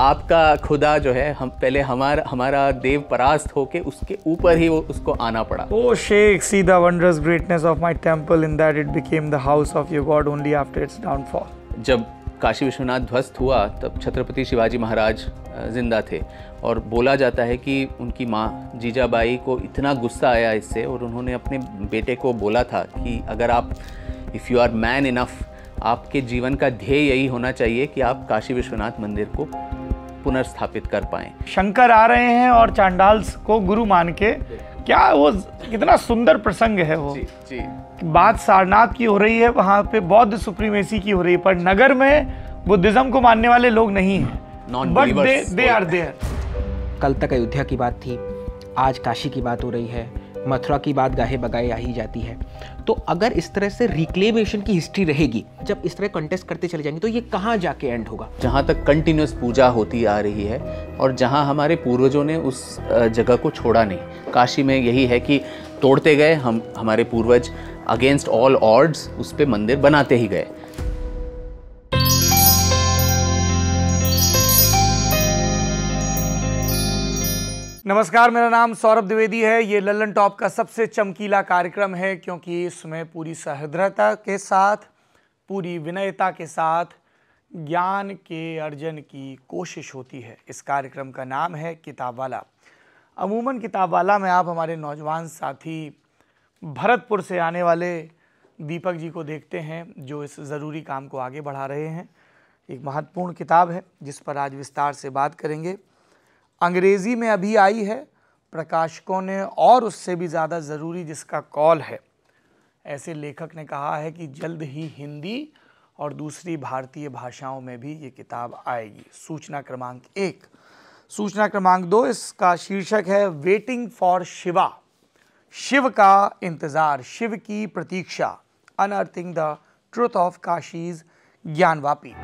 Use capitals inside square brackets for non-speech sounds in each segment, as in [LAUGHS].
आपका खुदा जो है हम पहले हमारा हमारा देव परास्त होके उसके ऊपर ही वो उसको आना पड़ा O Sheikh see the wondrous greatness of my temple in that it became the house of your God only after its downfall जब काशी विश्वनाथ ध्वस्त हुआ तब छत्रपति शिवाजी महाराज जिंदा थे और बोला जाता है कि उनकी माँ जीजाबाई को इतना गुस्सा आया इससे और उन्होंने अपने बेटे को बोला था कि अगर आप if you are man enough आपके जीवन का ध्येय यही होना चाहिए कि आप काशी विश्वनाथ मंदिर को पुनर्स्थापित कर पाए शंकर आ रहे हैं और चांडाल्स को गुरु मान के क्या वो कितना सुंदर प्रसंग है वो जी, जी। बात सारनाथ की हो रही है वहां पे बौद्ध सुप्रीमेसी की हो रही है पर नगर में बुद्धिज्म को मानने वाले लोग नहीं है कल तक अयोध्या की बात थी आज काशी की बात हो रही है मथुरा की बात गाहे बगाए आ ही जाती है तो अगर इस तरह से रिक्लेमेशन की हिस्ट्री रहेगी जब इस तरह कंटेस्ट करते चले जाएंगे तो ये कहाँ जाके एंड होगा जहाँ तक कंटिन्यूस पूजा होती आ रही है और जहाँ हमारे पूर्वजों ने उस जगह को छोड़ा नहीं काशी में यही है कि तोड़ते गए हम हमारे पूर्वज अगेंस्ट ऑल ऑर्ड्स उस पर मंदिर बनाते ही गए नमस्कार मेरा नाम सौरभ द्विवेदी है ये लल्लन टॉप का सबसे चमकीला कार्यक्रम है क्योंकि इसमें पूरी सहृदयता के साथ पूरी विनयता के साथ ज्ञान के अर्जन की कोशिश होती है इस कार्यक्रम का नाम है किताब वाला अमूमन किताब वाला में आप हमारे नौजवान साथी भरतपुर से आने वाले दीपक जी को देखते हैं जो इस ज़रूरी काम को आगे बढ़ा रहे हैं एक महत्वपूर्ण किताब है जिस पर आज विस्तार से बात करेंगे अंग्रेज़ी में अभी आई है प्रकाशकों ने और उससे भी ज़्यादा ज़रूरी जिसका कॉल है ऐसे लेखक ने कहा है कि जल्द ही हिंदी और दूसरी भारतीय भाषाओं में भी ये किताब आएगी सूचना क्रमांक एक सूचना क्रमांक दो इसका शीर्षक है वेटिंग फॉर शिवा शिव का इंतज़ार शिव की प्रतीक्षा unearthing the truth of Kashi's Gyanvapi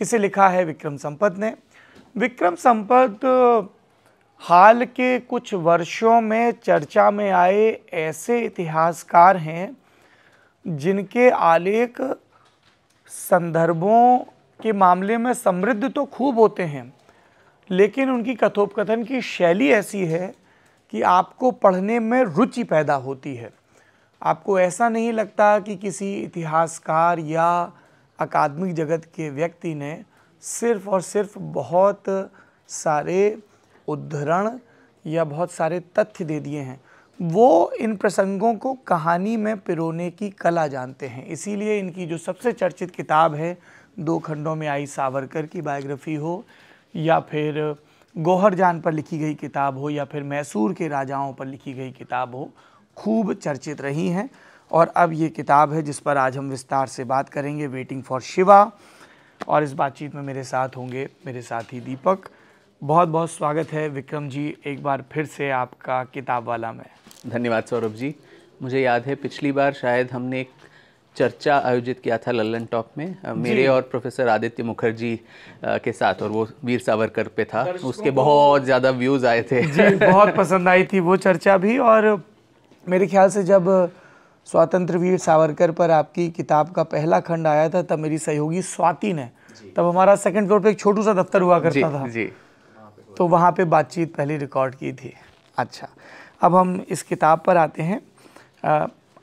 इसे लिखा है विक्रम संपत ने विक्रम संपत हाल के कुछ वर्षों में चर्चा में आए ऐसे इतिहासकार हैं जिनके आलेख संदर्भों के मामले में समृद्ध तो खूब होते हैं लेकिन उनकी कथोपकथन की शैली ऐसी है कि आपको पढ़ने में रुचि पैदा होती है आपको ऐसा नहीं लगता कि किसी इतिहासकार या अकादमिक जगत के व्यक्ति ने सिर्फ और सिर्फ बहुत सारे उद्धरण या बहुत सारे तथ्य दे दिए हैं वो इन प्रसंगों को कहानी में पिरोने की कला जानते हैं इसीलिए इनकी जो सबसे चर्चित किताब है दो खंडों में आई सावरकर की बायोग्राफी हो या फिर गोहर जान पर लिखी गई किताब हो या फिर मैसूर के राजाओं पर लिखी गई किताब हो खूब चर्चित रही हैं और अब ये किताब है जिस पर आज हम विस्तार से बात करेंगे वेटिंग फॉर शिवा और इस बातचीत में मेरे साथ होंगे मेरे साथी दीपक बहुत बहुत स्वागत है विक्रम जी एक बार फिर से आपका किताब वाला में धन्यवाद सौरभ जी मुझे याद है पिछली बार शायद हमने एक चर्चा आयोजित किया था लल्लन टॉप में मेरे और प्रोफेसर आदित्य मुखर्जी के साथ और वो वीर सावरकर पे था उसके बहुत ज़्यादा व्यूज़ आए थे जी बहुत पसंद आई थी वो चर्चा भी और मेरे ख्याल से जब स्वतंत्र वीर सावरकर पर आपकी किताब का पहला खंड आया था तब मेरी सहयोगी स्वाति ने तब हमारा सेकंड फ्लोर पे एक छोटू सा दफ्तर हुआ करता था जी तो वहाँ पे बातचीत पहले रिकॉर्ड की थी अच्छा अब हम इस किताब पर आते हैं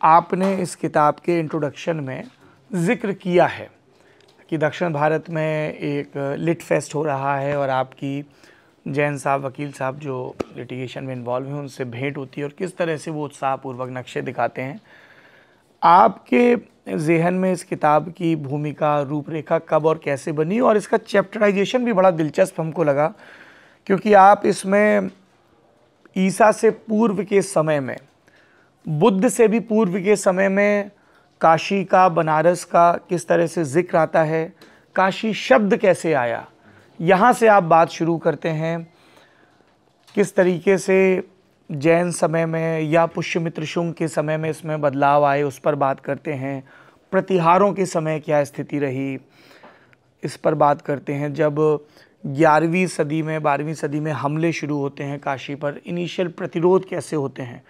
आपने इस किताब के इंट्रोडक्शन में जिक्र किया है कि दक्षिण भारत में एक लिट फेस्ट हो रहा है और आपकी जैन साहब वकील साहब जो लिटिगेशन में इन्वॉल्व हैं उनसे भेंट होती है और किस तरह से वो उत्साहपूर्वक नक्शे दिखाते हैं आपके जहन में इस किताब की भूमिका रूपरेखा कब और कैसे बनी और इसका चैप्टराइजेशन भी बड़ा दिलचस्प हमको लगा क्योंकि आप इसमें ईसा से पूर्व के समय में बुद्ध से भी पूर्व के समय में काशी का बनारस का किस तरह से जिक्र आता है काशी शब्द कैसे आया यहाँ से आप बात शुरू करते हैं किस तरीके से जैन समय में या पुष्यमित्र शुंग के समय में इसमें बदलाव आए उस पर बात करते हैं प्रतिहारों के समय क्या स्थिति रही इस पर बात करते हैं जब ग्यारहवीं सदी में बारहवीं सदी में हमले शुरू होते हैं काशी पर इनिशियल प्रतिरोध कैसे होते हैं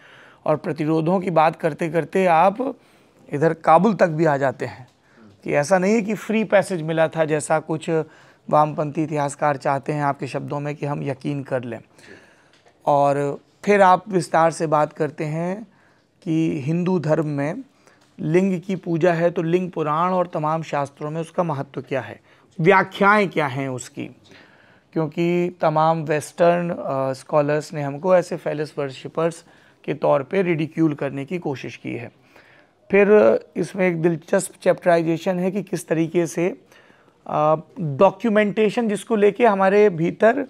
और प्रतिरोधों की बात करते करते आप इधर काबुल तक भी आ जाते हैं कि ऐसा नहीं है कि फ्री पैसेज मिला था जैसा कुछ वामपंथी इतिहासकार चाहते हैं आपके शब्दों में कि हम यकीन कर लें और फिर आप विस्तार से बात करते हैं कि हिंदू धर्म में लिंग की पूजा है तो लिंग पुराण और तमाम शास्त्रों में उसका महत्व क्या है व्याख्याएं क्या हैं उसकी क्योंकि तमाम वेस्टर्न स्कॉलर्स ने हमको ऐसे फेलिस वर्शिपर्स के तौर पे रिडिक्यूल करने की कोशिश की है फिर इसमें एक दिलचस्प चैप्टराइजेशन है कि किस तरीके से डॉक्यूमेंटेशन जिसको लेके हमारे भीतर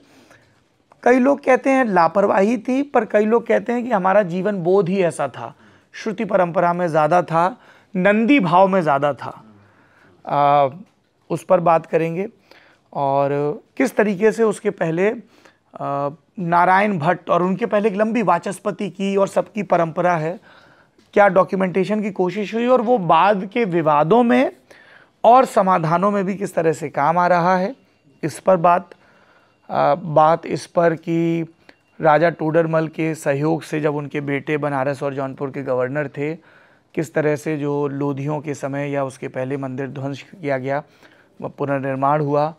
कई लोग कहते हैं लापरवाही थी पर कई लोग कहते हैं कि हमारा जीवन बोध ही ऐसा था श्रुति परंपरा में ज़्यादा था नंदी भाव में ज़्यादा था आ, उस पर बात करेंगे और किस तरीके से उसके पहले नारायण भट्ट और उनके पहले एक लंबी वाचस्पति की और सबकी परंपरा है क्या डॉक्यूमेंटेशन की कोशिश हुई और वो बाद के विवादों में और समाधानों में भी किस तरह से काम आ रहा है इस पर बात बात इस पर कि राजा टोडरमल के सहयोग से जब उनके बेटे बनारस और जौनपुर के गवर्नर थे किस तरह से जो लोधियों के समय या उसके पहले मंदिर ध्वंस किया गया पुनर्निर्माण हुआ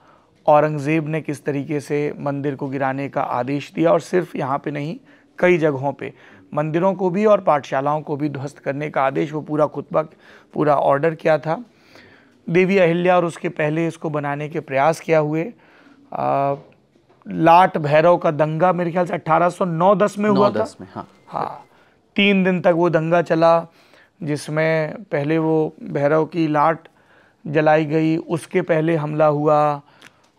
औरंगज़ेब ने किस तरीके से मंदिर को गिराने का आदेश दिया और सिर्फ यहाँ पे नहीं कई जगहों पे मंदिरों को भी और पाठशालाओं को भी ध्वस्त करने का आदेश वो पूरा खुतबा पूरा ऑर्डर किया था देवी अहिल्या और उसके पहले इसको बनाने के प्रयास किया हुए लाट भैरव का दंगा मेरे ख्याल से 1809-10 में हुआ था में, हाँ हाँ तीन दिन तक वो दंगा चला जिसमें पहले वो भैरव की लाट जलाई गई उसके पहले हमला हुआ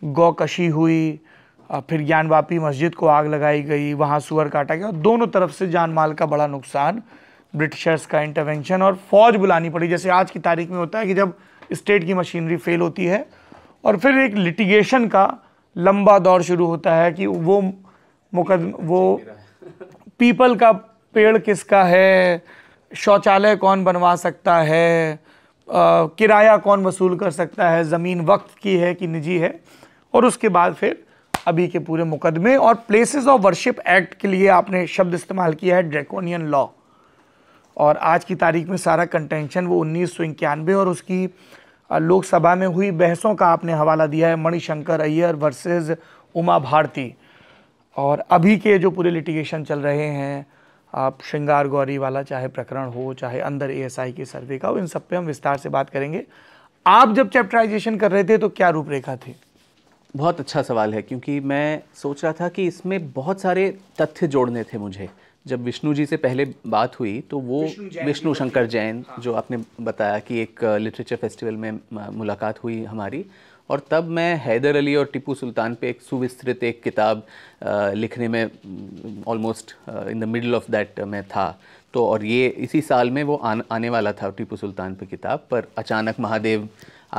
गौकशी हुई फिर ज्ञानवापी मस्जिद को आग लगाई गई वहाँ सुअर काटा गया दोनों तरफ से जान माल का बड़ा नुकसान ब्रिटिशर्स का इंटरवेंशन और फौज बुलानी पड़ी जैसे आज की तारीख में होता है कि जब स्टेट की मशीनरी फेल होती है और फिर एक लिटिगेशन का लंबा दौर शुरू होता है कि वो मुकदम वो पीपल का पेड़ किसका है शौचालय कौन बनवा सकता है किराया कौन वसूल कर सकता है ज़मीन वक्त की है कि निजी है और उसके बाद फिर अभी के पूरे मुकदमे और प्लेसेस ऑफ वर्शिप एक्ट के लिए आपने शब्द इस्तेमाल किया है ड्रैकोनियन लॉ और आज की तारीख में सारा कंटेंशन वो उन्नीस और उसकी लोकसभा में हुई बहसों का आपने हवाला दिया है मणिशंकर अय्यर वर्सेस उमा भारती और अभी के जो पूरे लिटिगेशन चल रहे हैं आप श्रृंगार गौरी वाला चाहे प्रकरण हो चाहे अंदर एएसआई के सर्वे का हो इन सब पे हम विस्तार से बात करेंगे आप जब चैप्टराइजेशन कर रहे थे तो क्या रूपरेखा थी बहुत अच्छा सवाल है क्योंकि मैं सोच रहा था कि इसमें बहुत सारे तथ्य जोड़ने थे मुझे जब विष्णु जी से पहले बात हुई तो वो विष्णु शंकर जैन हाँ। जो आपने बताया कि एक लिटरेचर फेस्टिवल में मुलाकात हुई हमारी और तब मैं हैदर अली और टिपू सुल्तान पे एक सुविस्तृत एक किताब लिखने में almost in the middle of that मैं था तो और ये इसी साल में वो आन, आने वाला था टीपू सुल्तान पे किताब पर अचानक महादेव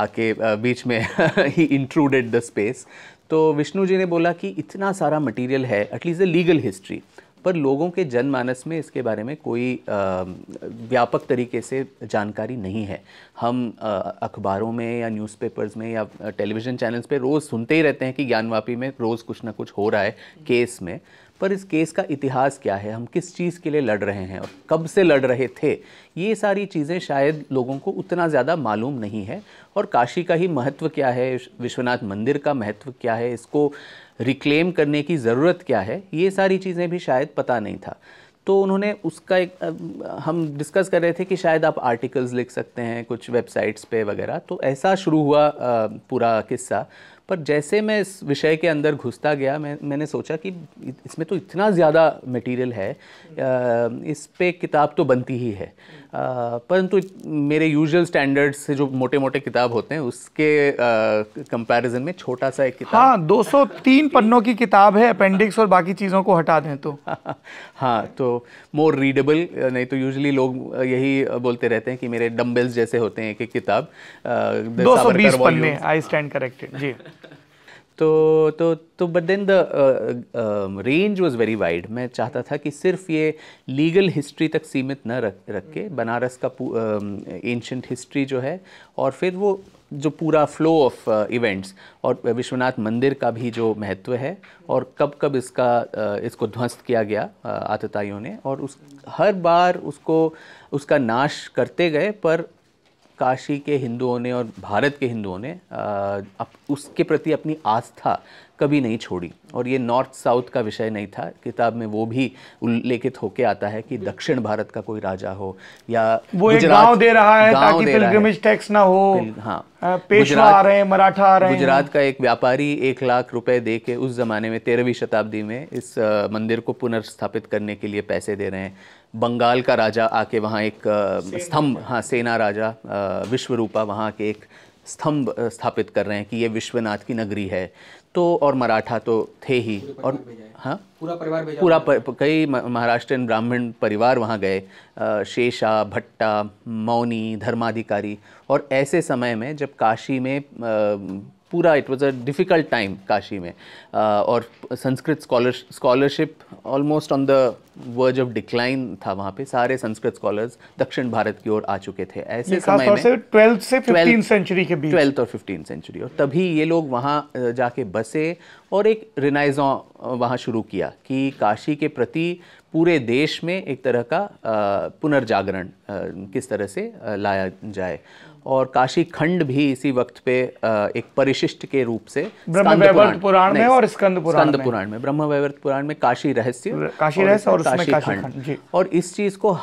आके बीच में [LAUGHS] ही इंट्रूडेड द स्पेस तो विष्णु जी ने बोला कि इतना सारा मटेरियल है एटलीस्ट द लीगल हिस्ट्री पर लोगों के जनमानस में इसके बारे में कोई व्यापक तरीके से जानकारी नहीं है हम अखबारों में या न्यूज़पेपर्स में या टेलीविज़न चैनल्स पे रोज़ सुनते ही रहते हैं कि ज्ञानवापी में रोज़ कुछ ना कुछ हो रहा है केस में पर इस केस का इतिहास क्या है हम किस चीज़ के लिए लड़ रहे हैं और कब से लड़ रहे थे ये सारी चीज़ें शायद लोगों को उतना ज़्यादा मालूम नहीं है और काशी का ही महत्व क्या है विश्वनाथ मंदिर का महत्व क्या है इसको रिक्लेम करने की ज़रूरत क्या है ये सारी चीज़ें भी शायद पता नहीं था तो उन्होंने उसका एक हम डिस्कस कर रहे थे कि शायद आप आर्टिकल्स लिख सकते हैं कुछ वेबसाइट्स पे वगैरह तो ऐसा शुरू हुआ पूरा किस्सा पर जैसे मैं इस विषय के अंदर घुसता गया मैं मैंने सोचा कि इसमें तो इतना ज़्यादा मटेरियल है इस पर किताब तो बनती ही है परंतु मेरे यूजुअल स्टैंडर्ड से जो मोटे मोटे किताब होते हैं उसके कंपैरिजन में छोटा सा एक किताब हाँ 203 पन्नों की किताब है अपेंडिक्स और बाकी चीज़ों को हटा दें तो [LAUGHS] हाँ तो मोर रीडेबल नहीं तो यूजुअली लोग यही बोलते रहते हैं कि मेरे डम्बल्स जैसे होते हैं एक एक किताब दो सौ बीस पन्ने आई स्टैंड करेक्टेड जी [LAUGHS] तो तो तो but then the range was very wide मैं चाहता था कि सिर्फ ये लीगल हिस्ट्री तक सीमित न रख रख के बनारस का एंशंट uh, हिस्ट्री जो है और फिर वो जो पूरा फ्लो ऑफ इवेंट्स और विश्वनाथ मंदिर का भी जो महत्व है और कब कब इसका uh, इसको ध्वस्त किया गया uh, आतताइयों ने और उस हर बार उसको उसका नाश करते गए पर काशी के हिंदुओं ने और भारत के हिंदुओं ने अप, उसके प्रति अपनी आस्था कभी नहीं छोड़ी और ये नॉर्थ साउथ का विषय नहीं था किताब में वो भी उल्लेखित होके आता है कि दक्षिण भारत का कोई राजा हो या वो एक गांव दे रहा है ताकि पिलग्रिमेज टैक्स ना हो हाँ पेशवा आ रहे हैं मराठा आ रहे हैं गुजरात का एक व्यापारी एक लाख रुपए दे के उस जमाने में तेरहवीं शताब्दी में इस मंदिर को पुनर्स्थापित करने के लिए पैसे दे रहे हैं बंगाल का राजा आके वहाँ एक स्तंभ हाँ सेना राजा विश्वरूपा वहाँ के एक स्तंभ स्थापित कर रहे हैं कि ये विश्वनाथ की नगरी है तो और मराठा तो थे ही और हाँ पूरा परिवार पूरा पर, कई महाराष्ट्रियन ब्राह्मण परिवार वहाँ गए शेषा भट्टा मौनी धर्माधिकारी और ऐसे समय में जब काशी में पूरा it was a difficult time Kashi में और Sanskrit scholar scholarship almost on the verge of decline था वहाँ पे सारे संस्कृत स्कॉलर्स दक्षिण भारत की ओर आ चुके थे ऐसे समय में ट्वेल्थ से फिफ्टीन सेंचुरी के बीच ट्वेल्थ और फिफ्टीन सेंचुरी और तभी ये लोग वहाँ जाके बसे और एक रिनाइजों वहाँ शुरू किया कि काशी के प्रति पूरे देश में एक तरह का पुनर्जागरण किस तरह से लाया जाए और काशी खंड भी इसी वक्त पे एक परिशिष्ट के रूप से ब्रह्म पुराण में और स्कंद पुराण में पुराण में ब्रह्म वैवर्त पुराण में काशी रहस्य काशी रहस्य और काशी खंड और इस चीज को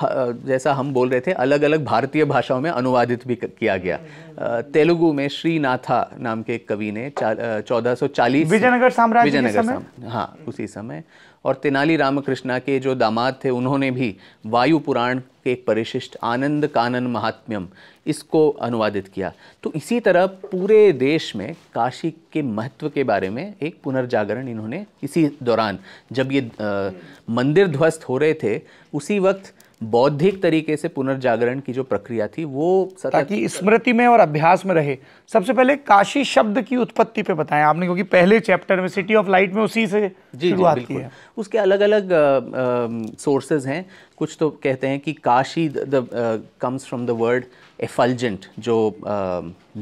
जैसा हम बोल रहे थे अलग अलग भारतीय भाषाओं में अनुवादित भी किया गया तेलुगु में श्रीनाथा नाम के एक कवि ने चौदह सौ चालीस विजयनगर साम्राज्य विजयनगर हाँ उसी समय और तेनाली रामकृष्णा के जो दामाद थे उन्होंने भी वायु पुराण के एक परिशिष्ट आनंद कानन महात्म्यम इसको अनुवादित किया तो इसी तरह पूरे देश में काशी के महत्व के बारे में एक पुनर्जागरण इन्होंने इसी दौरान जब ये आ, मंदिर ध्वस्त हो रहे थे उसी वक्त बौद्धिक तरीके से पुनर्जागरण की जो प्रक्रिया थी वो ताकि स्मृति में और अभ्यास में रहे सबसे पहले काशी शब्द की उत्पत्ति पे बताएं आपने क्योंकि पहले चैप्टर में सिटी ऑफ लाइट में उसी से शुरुआत की है उसके अलग अलग सोर्सेज हैं कुछ तो कहते हैं कि Kashi comes from the word effulgent जो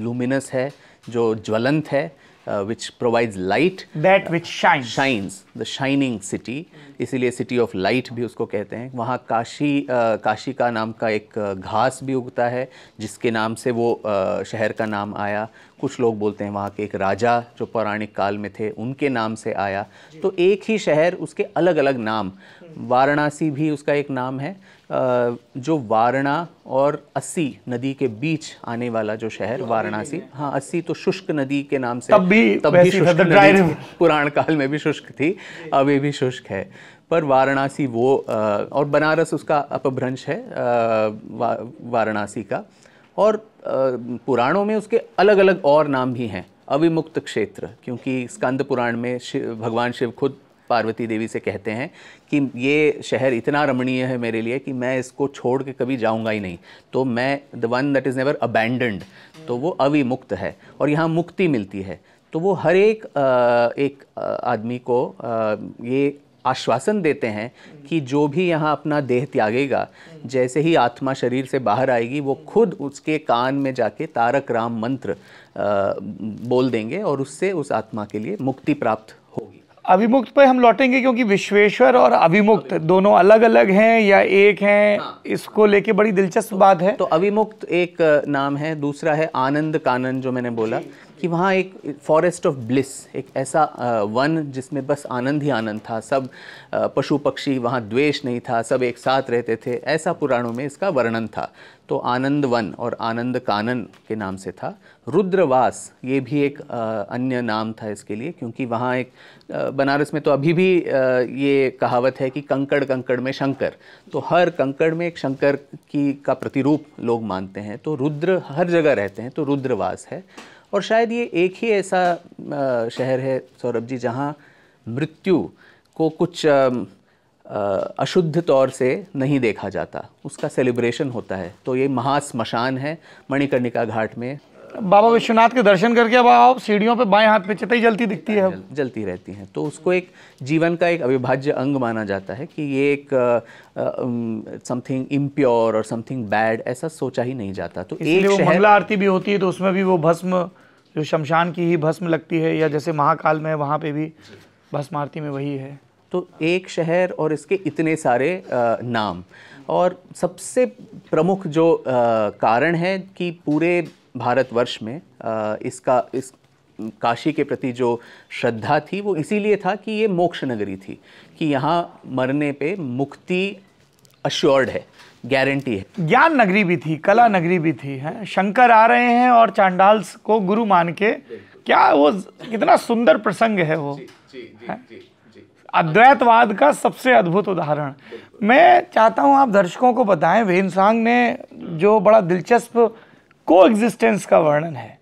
लुमिनस है जो ज्वलंत है uh, which provides light that which shines shines the shining city इसीलिए सिटी ऑफ लाइट भी उसको कहते हैं वहाँ काशी आ, uh, काशी का नाम का एक uh, घास भी उगता है जिसके नाम से वो आ, uh, शहर का नाम आया कुछ लोग बोलते हैं वहाँ के एक राजा जो पौराणिक काल में थे उनके नाम से आया तो एक ही शहर उसके अलग अलग नाम वाराणसी भी उसका एक नाम है जो वारणा और अस्सी नदी के बीच आने वाला जो शहर तो वाराणसी हाँ अस्सी तो शुष्क नदी के नाम से तब भी तब भी शुष्क नदी पुराण काल में भी शुष्क थी अभी भी शुष्क है पर वाराणसी वो और बनारस उसका अपभ्रंश है वाराणसी का और पुराणों में उसके अलग अलग और नाम भी हैं अविमुक्त क्षेत्र क्योंकि स्कंद पुराण में भगवान शिव खुद पार्वती देवी से कहते हैं कि ये शहर इतना रमणीय है मेरे लिए कि मैं इसको छोड़ के कभी जाऊँगा ही नहीं तो मैं the one that is never abandoned तो वो अविमुक्त है और यहाँ मुक्ति मिलती है तो वो हर एक आ, एक आदमी को आ, ये आश्वासन देते हैं कि जो भी यहाँ अपना देह त्यागेगा जैसे ही आत्मा शरीर से बाहर आएगी वो खुद उसके कान में जाके तारक राम मंत्र आ, बोल देंगे और उससे उस आत्मा के लिए मुक्ति प्राप्त अभिमुक्त पे हम लौटेंगे क्योंकि विश्वेश्वर और अभिमुक्त दोनों अलग अलग हैं या एक हैं हाँ। इसको लेके बड़ी दिलचस्प तो, बात है तो अभिमुक्त एक नाम है दूसरा है आनंद कानन जो मैंने बोला कि वहाँ एक फॉरेस्ट ऑफ ब्लिस एक ऐसा वन जिसमें बस आनंद ही आनंद था सब पशु पक्षी वहाँ द्वेष नहीं था सब एक साथ रहते थे ऐसा पुराणों में इसका वर्णन था तो आनंद वन और आनंद कानन के नाम से था रुद्रवास ये भी एक अन्य नाम था इसके लिए क्योंकि वहाँ एक बनारस में तो अभी भी ये कहावत है कि कंकड़ कंकड़ में शंकर तो हर कंकड़ में एक शंकर की का प्रतिरूप लोग मानते हैं तो रुद्र हर जगह रहते हैं तो रुद्रवास है और शायद ये एक ही ऐसा शहर है सौरभ जी जहाँ मृत्यु को कुछ अशुद्ध तौर से नहीं देखा जाता उसका सेलिब्रेशन होता है तो ये महाश्मशान है मणिकर्णिका घाट में बाबा विश्वनाथ के दर्शन करके अब आप सीढ़ियों पे बाएं हाथ पे चटाई जलती दिखती है जलती रहती हैं तो उसको एक जीवन का एक अविभाज्य अंग माना जाता है कि ये एक समथिंग इम्प्योर और समथिंग बैड ऐसा सोचा ही नहीं जाता तो एक वो मंगला आरती भी होती है तो उसमें भी वो भस्म जो शमशान की ही भस्म लगती है या जैसे महाकाल में वहाँ पे भी भस्म आरती में वही है तो एक शहर और इसके इतने सारे नाम और सबसे प्रमुख जो कारण है कि पूरे भारतवर्ष में इसका इस काशी के प्रति जो श्रद्धा थी वो इसीलिए था कि ये मोक्ष नगरी थी कि यहाँ मरने पे मुक्ति अश्योर्ड है गारंटी है ज्ञान नगरी भी थी कला नगरी भी थी है शंकर आ रहे हैं और चांडाल को गुरु मान के क्या वो कितना सुंदर प्रसंग है वो अद्वैतवाद का सबसे अद्भुत उदाहरण मैं चाहता हूं आप दर्शकों को बताएं वेनसांग ने जो बड़ा दिलचस्प को एग्जिस्टेंस का वर्णन है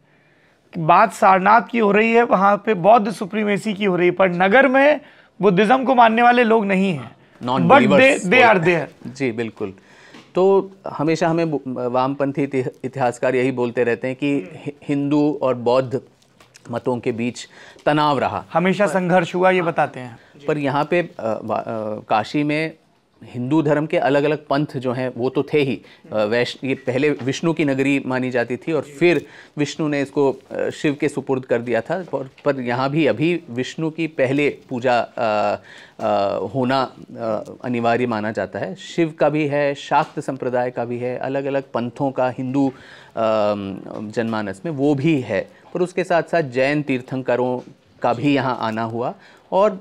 बात सारनाथ की हो रही है वहां पे बौद्ध सुप्रीमेसी की हो रही है पर नगर में बुद्धिज्म को मानने वाले लोग नहीं हैं बट दे आर देयर जी बिल्कुल तो हमेशा हमें वामपंथी इतिहासकार यही बोलते रहते हैं कि हिंदू और बौद्ध मतों के बीच तनाव रहा हमेशा संघर्ष हुआ ये हाँ। बताते हैं पर यहाँ पे आ, आ, काशी में हिंदू धर्म के अलग अलग पंथ जो हैं वो तो थे ही हम्म। वैश ये पहले विष्णु की नगरी मानी जाती थी और फिर विष्णु ने इसको शिव के सुपुर्द कर दिया था पर, पर यहाँ भी अभी विष्णु की पहले पूजा आ, आ, होना अनिवार्य माना जाता है शिव का भी है शाक्त संप्रदाय का भी है अलग अलग पंथों का हिंदू जनमानस में वो भी है पर उसके साथ साथ जैन तीर्थंकरों का भी यहाँ आना हुआ और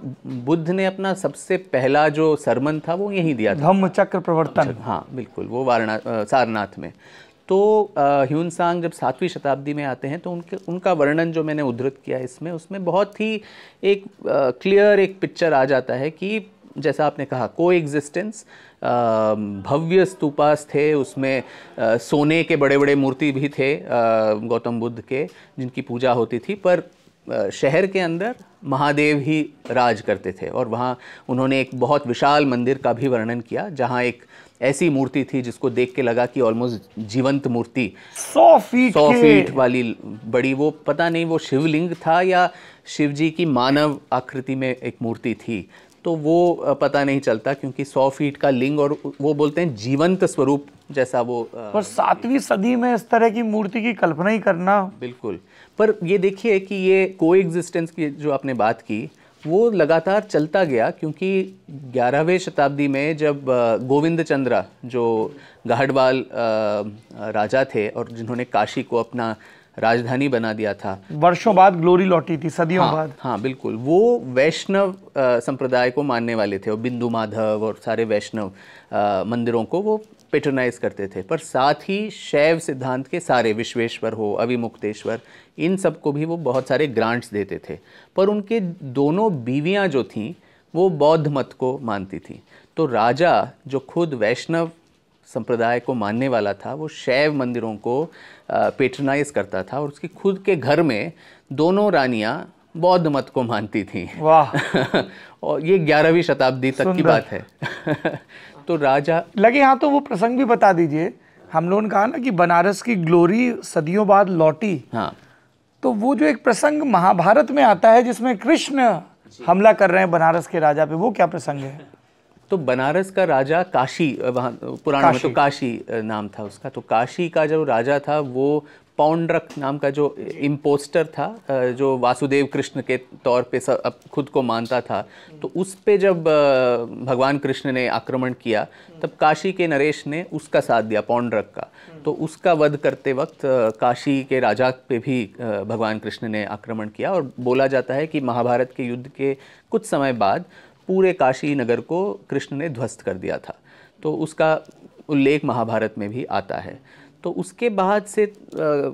बुद्ध ने अपना सबसे पहला जो सरमन था वो यहीं दिया था धम्म चक्र प्रवर्तन अच्छा, हाँ बिल्कुल वो वारणा सारनाथ में तो ह्यून सांग जब सातवीं शताब्दी में आते हैं तो उनके उनका वर्णन जो मैंने उद्धृत किया इसमें उसमें बहुत ही एक क्लियर एक पिक्चर आ जाता है कि जैसा आपने कहा को एग्जिस्टेंस भव्य स्तूपास थे उसमें आ, सोने के बड़े बड़े मूर्ति भी थे गौतम बुद्ध के जिनकी पूजा होती थी पर शहर के अंदर महादेव ही राज करते थे और वहाँ उन्होंने एक बहुत विशाल मंदिर का भी वर्णन किया जहाँ एक ऐसी मूर्ति थी जिसको देख के लगा कि ऑलमोस्ट जीवंत मूर्ति सौ फीट सौ फीट वाली बड़ी वो पता नहीं वो शिवलिंग था या शिव जी की मानव आकृति में एक मूर्ति थी तो वो पता नहीं चलता क्योंकि सौ फीट का लिंग और वो बोलते हैं जीवंत स्वरूप जैसा वो पर सातवीं सदी में इस तरह की मूर्ति की कल्पना ही करना बिल्कुल पर ये देखिए कि ये को एग्जिस्टेंस की जो आपने बात की वो लगातार चलता गया क्योंकि ग्यारहवें शताब्दी में जब गोविंद चंद्रा जो गाहडवाल राजा थे और जिन्होंने काशी को अपना राजधानी बना दिया था वर्षों बाद ग्लोरी लौटी थी सदियों हाँ, बाद हाँ बिल्कुल वो वैष्णव संप्रदाय को मानने वाले थे और बिंदु माधव और सारे वैष्णव मंदिरों को वो पेट्रोनाइज करते थे पर साथ ही शैव सिद्धांत के सारे विश्वेश्वर हो अभिमुक्तेश्वर इन सब को भी वो बहुत सारे ग्रांट्स देते थे पर उनके दोनों बीवियाँ जो थीं वो बौद्ध मत को मानती थी तो राजा जो खुद वैष्णव संप्रदाय को मानने वाला था वो शैव मंदिरों को पेट्रनाइज करता था और उसके खुद के घर में दोनों रानियाँ बौद्ध मत को मानती थी वाह [LAUGHS] और ये ग्यारहवीं शताब्दी तक की बात है [LAUGHS] तो राजा लगे हाँ तो वो प्रसंग भी बता दीजिए हम लोगों ने कहा ना कि बनारस की ग्लोरी सदियों बाद लौटी हाँ तो वो जो एक प्रसंग महाभारत में आता है जिसमें कृष्ण हमला कर रहे हैं बनारस के राजा पे वो क्या प्रसंग है तो बनारस का राजा काशी वहाँ पुराना काशी। तो काशी नाम था उसका तो काशी का जो राजा था वो पौंड्रक नाम का जो इम्पोस्टर था जो वासुदेव कृष्ण के तौर पे सब खुद को मानता था तो हम्म। उस पे जब भगवान कृष्ण ने आक्रमण किया हम्म। तब काशी के नरेश ने उसका साथ दिया पौंड्रक का हम्म। तो उसका वध करते वक्त काशी के राजा पे भी भगवान कृष्ण ने आक्रमण किया और बोला जाता है कि महाभारत के युद्ध के कुछ समय बाद पूरे काशी नगर को कृष्ण ने ध्वस्त कर दिया था तो उसका उल्लेख महाभारत में भी आता है तो उसके बाद से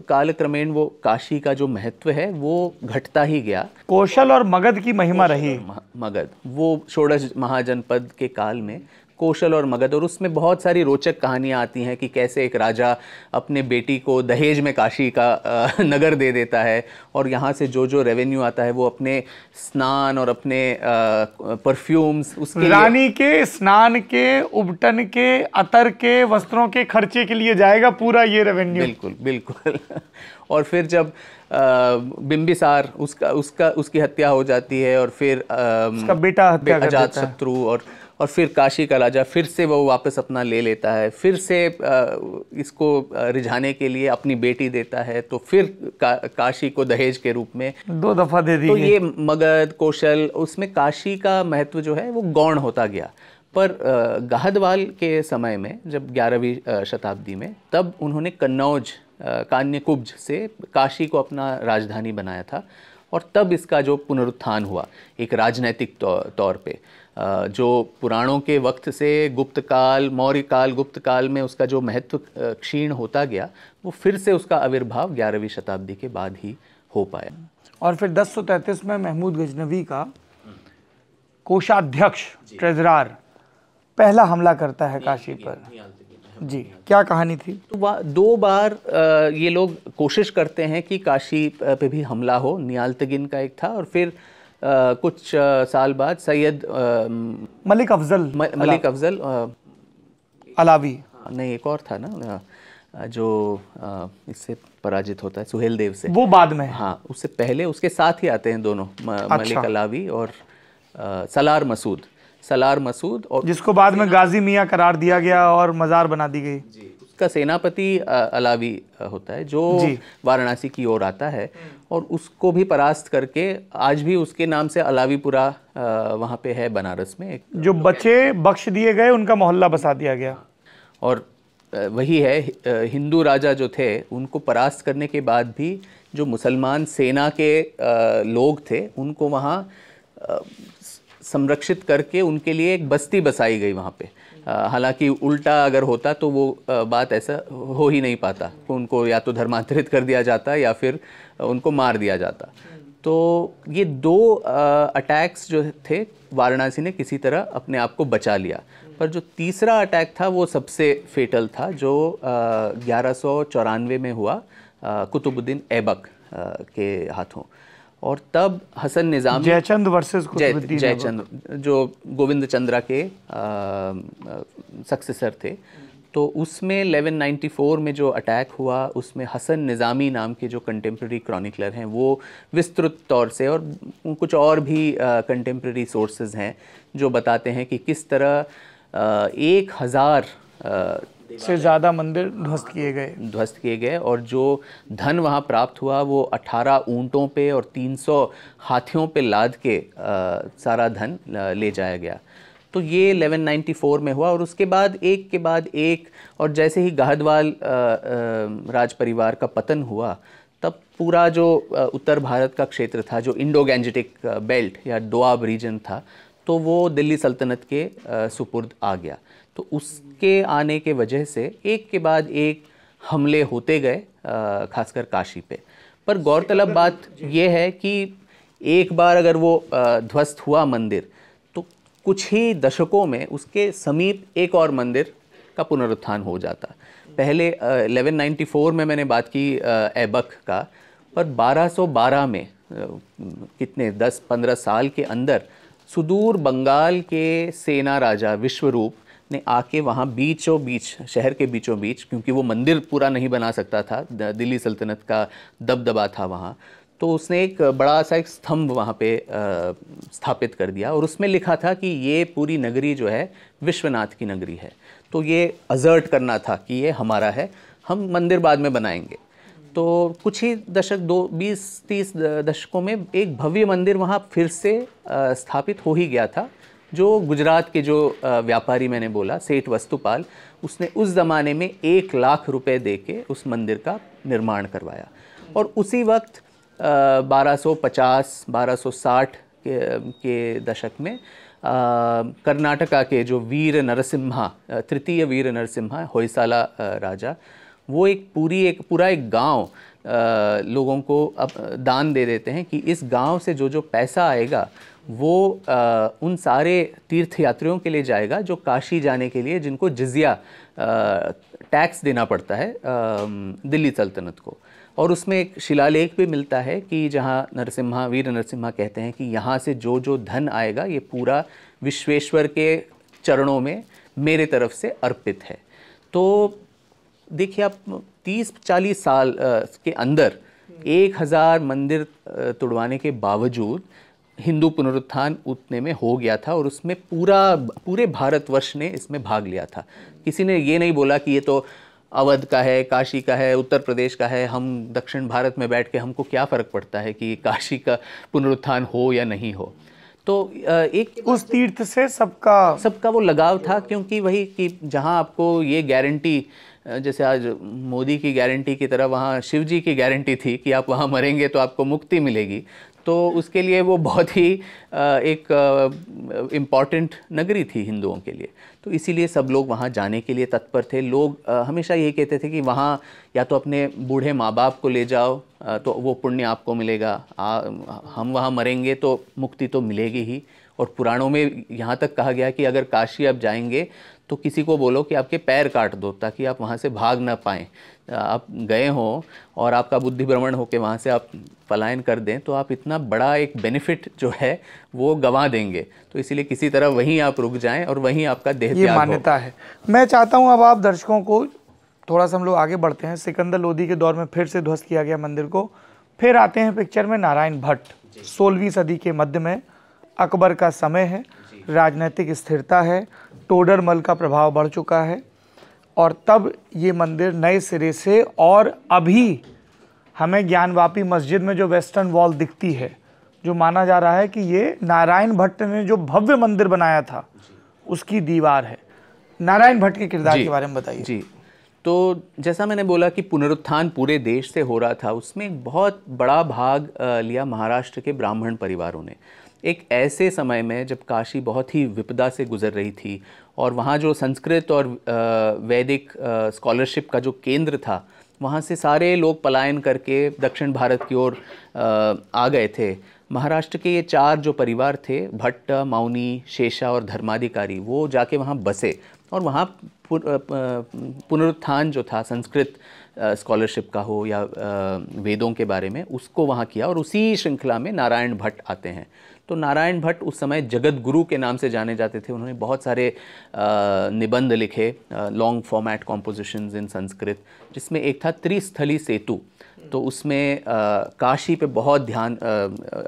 कालक्रमेण वो काशी का जो महत्व है वो घटता ही गया कौशल और मगध की महिमा रही मगध वो षोड़श महाजनपद के काल में कौशल और मगध और उसमें बहुत सारी रोचक कहानियाँ आती हैं कि कैसे एक राजा अपने बेटी को दहेज में काशी का [LAUGHS] नगर दे देता है और यहाँ से जो जो रेवेन्यू आता है वो अपने स्नान और अपने परफ्यूम्स उसके रानी के स्नान के उबटन के अतर के वस्त्रों के खर्चे के लिए जाएगा पूरा ये रेवेन्यू बिल्कुल बिल्कुल [LAUGHS] और फिर जब बिम्बिसार उसका उसका उसकी हत्या हो जाती है और फिर आ, उसका बेटा हत्या अजात शत्रु और और फिर काशी का राजा फिर से वो वापस अपना ले लेता है फिर से इसको रिझाने के लिए अपनी बेटी देता है तो फिर का, काशी को दहेज के रूप में दो दफ़ा दे दी तो ये मगध कौशल उसमें काशी का महत्व जो है वो गौण होता गया पर गहदवाल के समय में जब ग्यारहवीं शताब्दी में तब उन्होंने कन्नौज कान्यकुब्ज से काशी को अपना राजधानी बनाया था और तब इसका जो पुनरुत्थान हुआ एक राजनैतिक तौर पे जो पुराणों के वक्त से गुप्त काल मौर्य काल गुप्त काल में उसका जो महत्व क्षीण होता गया वो फिर से उसका आविर्भाव ग्यारहवीं शताब्दी के बाद ही हो पाया और फिर दस में महमूद गजनवी का कोषाध्यक्ष ट्रेजरार पहला हमला करता है काशी पर जी क्या कहानी थी तो दो बार ये लोग कोशिश करते हैं कि काशी पे भी हमला हो नियालतगिन का एक था और फिर कुछ साल बाद सैयद मलिक अफजल मलिक अफजल अलावी हाँ, नहीं एक और था ना जो इससे पराजित होता है सुहेल देव से वो बाद में हाँ उससे पहले उसके साथ ही आते हैं दोनों अच्छा। मलिक अलावी और आ, सलार मसूद सलार मसूद और जिसको बाद में गाजी मियाँ करार दिया गया और मज़ार बना दी गई जी उसका सेनापति अलावी होता है जो वाराणसी की ओर आता है हम्म। और उसको भी परास्त करके आज भी उसके नाम से अलावीपुरा वहाँ पे है बनारस में एक जो बच्चे बख्श दिए गए उनका मोहल्ला बसा दिया गया और वही है हिंदू राजा जो थे उनको परास्त करने के बाद भी जो मुसलमान सेना के लोग थे उनको वहाँ संरक्षित करके उनके लिए एक बस्ती बसाई गई वहाँ पे हालांकि उल्टा अगर होता तो वो बात ऐसा हो ही नहीं पाता उनको या तो धर्मांतरित कर दिया जाता या फिर उनको मार दिया जाता तो ये दो अटैक्स जो थे वाराणसी ने किसी तरह अपने आप को बचा लिया पर जो तीसरा अटैक था वो सबसे फेटल था जो ग्यारह में हुआ कुतुबुद्दीन ऐबक के हाथों और तब हसन निज़ाम जयचंद वर्सेस जयचंद जो गोविंद चंद्रा के सक्सेसर थे तो उसमें 1194 में जो अटैक हुआ उसमें हसन निज़ामी नाम के जो कंटेम्प्रेरी क्रॉनिकलर हैं वो विस्तृत तौर से और कुछ और भी कंटेम्प्रेरी सोर्सेज हैं जो बताते हैं कि किस तरह एक हज़ार से ज़्यादा मंदिर ध्वस्त किए गए ध्वस्त किए गए और जो धन वहाँ प्राप्त हुआ वो 18 ऊँटों पे और 300 हाथियों पे लाद के आ, सारा धन ले जाया गया तो ये 1194 में हुआ और उसके बाद एक के बाद एक और जैसे ही गाहदवाल राज परिवार का पतन हुआ तब पूरा जो उत्तर भारत का क्षेत्र था जो इंडो गैंजेटिक बेल्ट या डोआब रीजन था तो वो दिल्ली सल्तनत के सुपुर्द आ गया तो उस के आने के वजह से एक के बाद एक हमले होते गए खासकर काशी पे पर गौरतलब बात यह है कि एक बार अगर वो ध्वस्त हुआ मंदिर तो कुछ ही दशकों में उसके समीप एक और मंदिर का पुनरुत्थान हो जाता पहले 1194 में मैंने बात की ऐबक का पर 1212 में कितने 10-15 साल के अंदर सुदूर बंगाल के सेना राजा विश्वरूप ने आके वहाँ बीचों बीच शहर के बीचों बीच क्योंकि वो मंदिर पूरा नहीं बना सकता था दिल्ली सल्तनत का दबदबा था वहाँ तो उसने एक बड़ा सा एक स्तंभ वहाँ पे स्थापित कर दिया और उसमें लिखा था कि ये पूरी नगरी जो है विश्वनाथ की नगरी है तो ये अजर्ट करना था कि ये हमारा है हम मंदिर बाद में बनाएंगे तो कुछ ही दशक दो बीस तीस दशकों में एक भव्य मंदिर वहाँ फिर से स्थापित हो ही गया था जो गुजरात के जो व्यापारी मैंने बोला सेठ वस्तुपाल उसने उस ज़माने में एक लाख रुपए दे के उस मंदिर का निर्माण करवाया और उसी वक्त 1250 1260 के के दशक में कर्नाटका के जो वीर नरसिम्हा तृतीय वीर नरसिम्हा होयसाला राजा वो एक पूरी एक पूरा एक गांव लोगों को अब दान दे देते हैं कि इस गांव से जो जो पैसा आएगा वो आ, उन सारे तीर्थ यात्रियों के लिए जाएगा जो काशी जाने के लिए जिनको जिजिया टैक्स देना पड़ता है आ, दिल्ली सल्तनत को और उसमें एक शिलालेख भी मिलता है कि जहाँ नरसिम्हा वीर नरसिम्हा कहते हैं कि यहाँ से जो जो धन आएगा ये पूरा विश्वेश्वर के चरणों में मेरे तरफ से अर्पित है तो देखिए आप तीस चालीस साल आ, के अंदर एक हज़ार मंदिर तुड़वाने के बावजूद हिंदू पुनरुत्थान उतने में हो गया था और उसमें पूरा पूरे भारतवर्ष ने इसमें भाग लिया था किसी ने ये नहीं बोला कि ये तो अवध का है काशी का है उत्तर प्रदेश का है हम दक्षिण भारत में बैठ के हमको क्या फ़र्क पड़ता है कि काशी का पुनरुत्थान हो या नहीं हो तो एक उस तीर्थ से सबका सबका वो लगाव था क्योंकि वही कि जहाँ आपको ये गारंटी जैसे आज मोदी की गारंटी की तरह वहाँ शिव जी की गारंटी थी कि आप वहाँ मरेंगे तो आपको मुक्ति मिलेगी तो उसके लिए वो बहुत ही एक इम्पॉर्टेंट नगरी थी हिंदुओं के लिए तो इसीलिए सब लोग वहाँ जाने के लिए तत्पर थे लोग हमेशा ये कहते थे कि वहाँ या तो अपने बूढ़े माँ बाप को ले जाओ तो वो पुण्य आपको मिलेगा आ, हम वहाँ मरेंगे तो मुक्ति तो मिलेगी ही और पुराणों में यहाँ तक कहा गया कि अगर काशी आप जाएंगे तो किसी को बोलो कि आपके पैर काट दो ताकि आप वहाँ से भाग ना पाएँ आप गए हों और आपका बुद्धि भ्रमण होकर वहाँ से आप पलायन कर दें तो आप इतना बड़ा एक बेनिफिट जो है वो गंवा देंगे तो इसीलिए किसी तरह वहीं आप रुक जाएं और वहीं आपका देह ये मान्यता है मैं चाहता हूँ अब आप दर्शकों को थोड़ा सा हम लोग आगे बढ़ते हैं सिकंदर लोधी के दौर में फिर से ध्वस्त किया गया मंदिर को फिर आते हैं पिक्चर में नारायण भट्ट सोलहवीं सदी के मध्य में अकबर का समय है राजनीतिक स्थिरता है टोडर मल का प्रभाव बढ़ चुका है और तब ये मंदिर नए सिरे से और अभी हमें ज्ञानवापी मस्जिद में जो वेस्टर्न वॉल दिखती है जो माना जा रहा है कि ये नारायण भट्ट ने जो भव्य मंदिर बनाया था उसकी दीवार है नारायण भट्ट के किरदार के बारे में बताइए जी तो जैसा मैंने बोला कि पुनरुत्थान पूरे देश से हो रहा था उसमें बहुत बड़ा भाग लिया महाराष्ट्र के ब्राह्मण परिवारों ने एक ऐसे समय में जब काशी बहुत ही विपदा से गुजर रही थी और वहाँ जो संस्कृत और वैदिक स्कॉलरशिप का जो केंद्र था वहाँ से सारे लोग पलायन करके दक्षिण भारत की ओर आ गए थे महाराष्ट्र के ये चार जो परिवार थे भट्ट माउनी शेषा और धर्माधिकारी वो जाके वहाँ बसे और वहाँ पुनरुत्थान जो था संस्कृत स्कॉलरशिप का हो या वेदों के बारे में उसको वहाँ किया और उसी श्रृंखला में नारायण भट्ट आते हैं तो नारायण भट्ट उस समय जगत गुरु के नाम से जाने जाते थे उन्होंने बहुत सारे निबंध लिखे long format composition in Sanskrit जिसमें एक था त्रिस्थली सेतु तो उसमें काशी पे बहुत ध्यान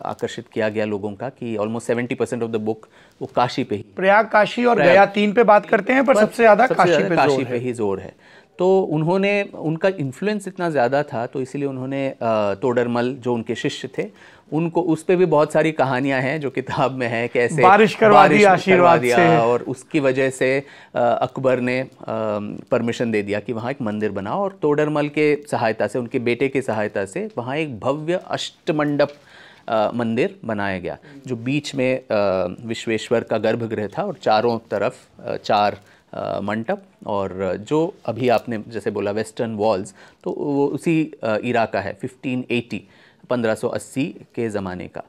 आकर्षित किया गया लोगों का कि almost seventy percent of the book वो काशी पे ही प्रयाग काशी और गया तीन पे बात करते हैं पर, पर सबसे ज़्यादा काशी, काशी, पे, काशी पे ही जोर है तो उन्होंने उनका इन्फ्लुएंस इतना ज़्यादा था तो इसीलिए उन्होंने तोडरमल जो उनके शिष्य थे उनको उस पर भी बहुत सारी कहानियां हैं जो किताब में है कैसे बारिश करवा दिया आशीर्वाद दिया और उसकी वजह से अकबर ने परमिशन दे दिया कि वहाँ एक मंदिर बनाओ और तोडरमल के सहायता से उनके बेटे की सहायता से वहाँ एक भव्य अष्टमंडप मंदिर बनाया गया जो बीच में विश्वेश्वर का गर्भगृह था और चारों तरफ चार मंडप और जो अभी आपने जैसे बोला वेस्टर्न वॉल्स तो वो उसी इरा का है 1580 1580 के ज़माने का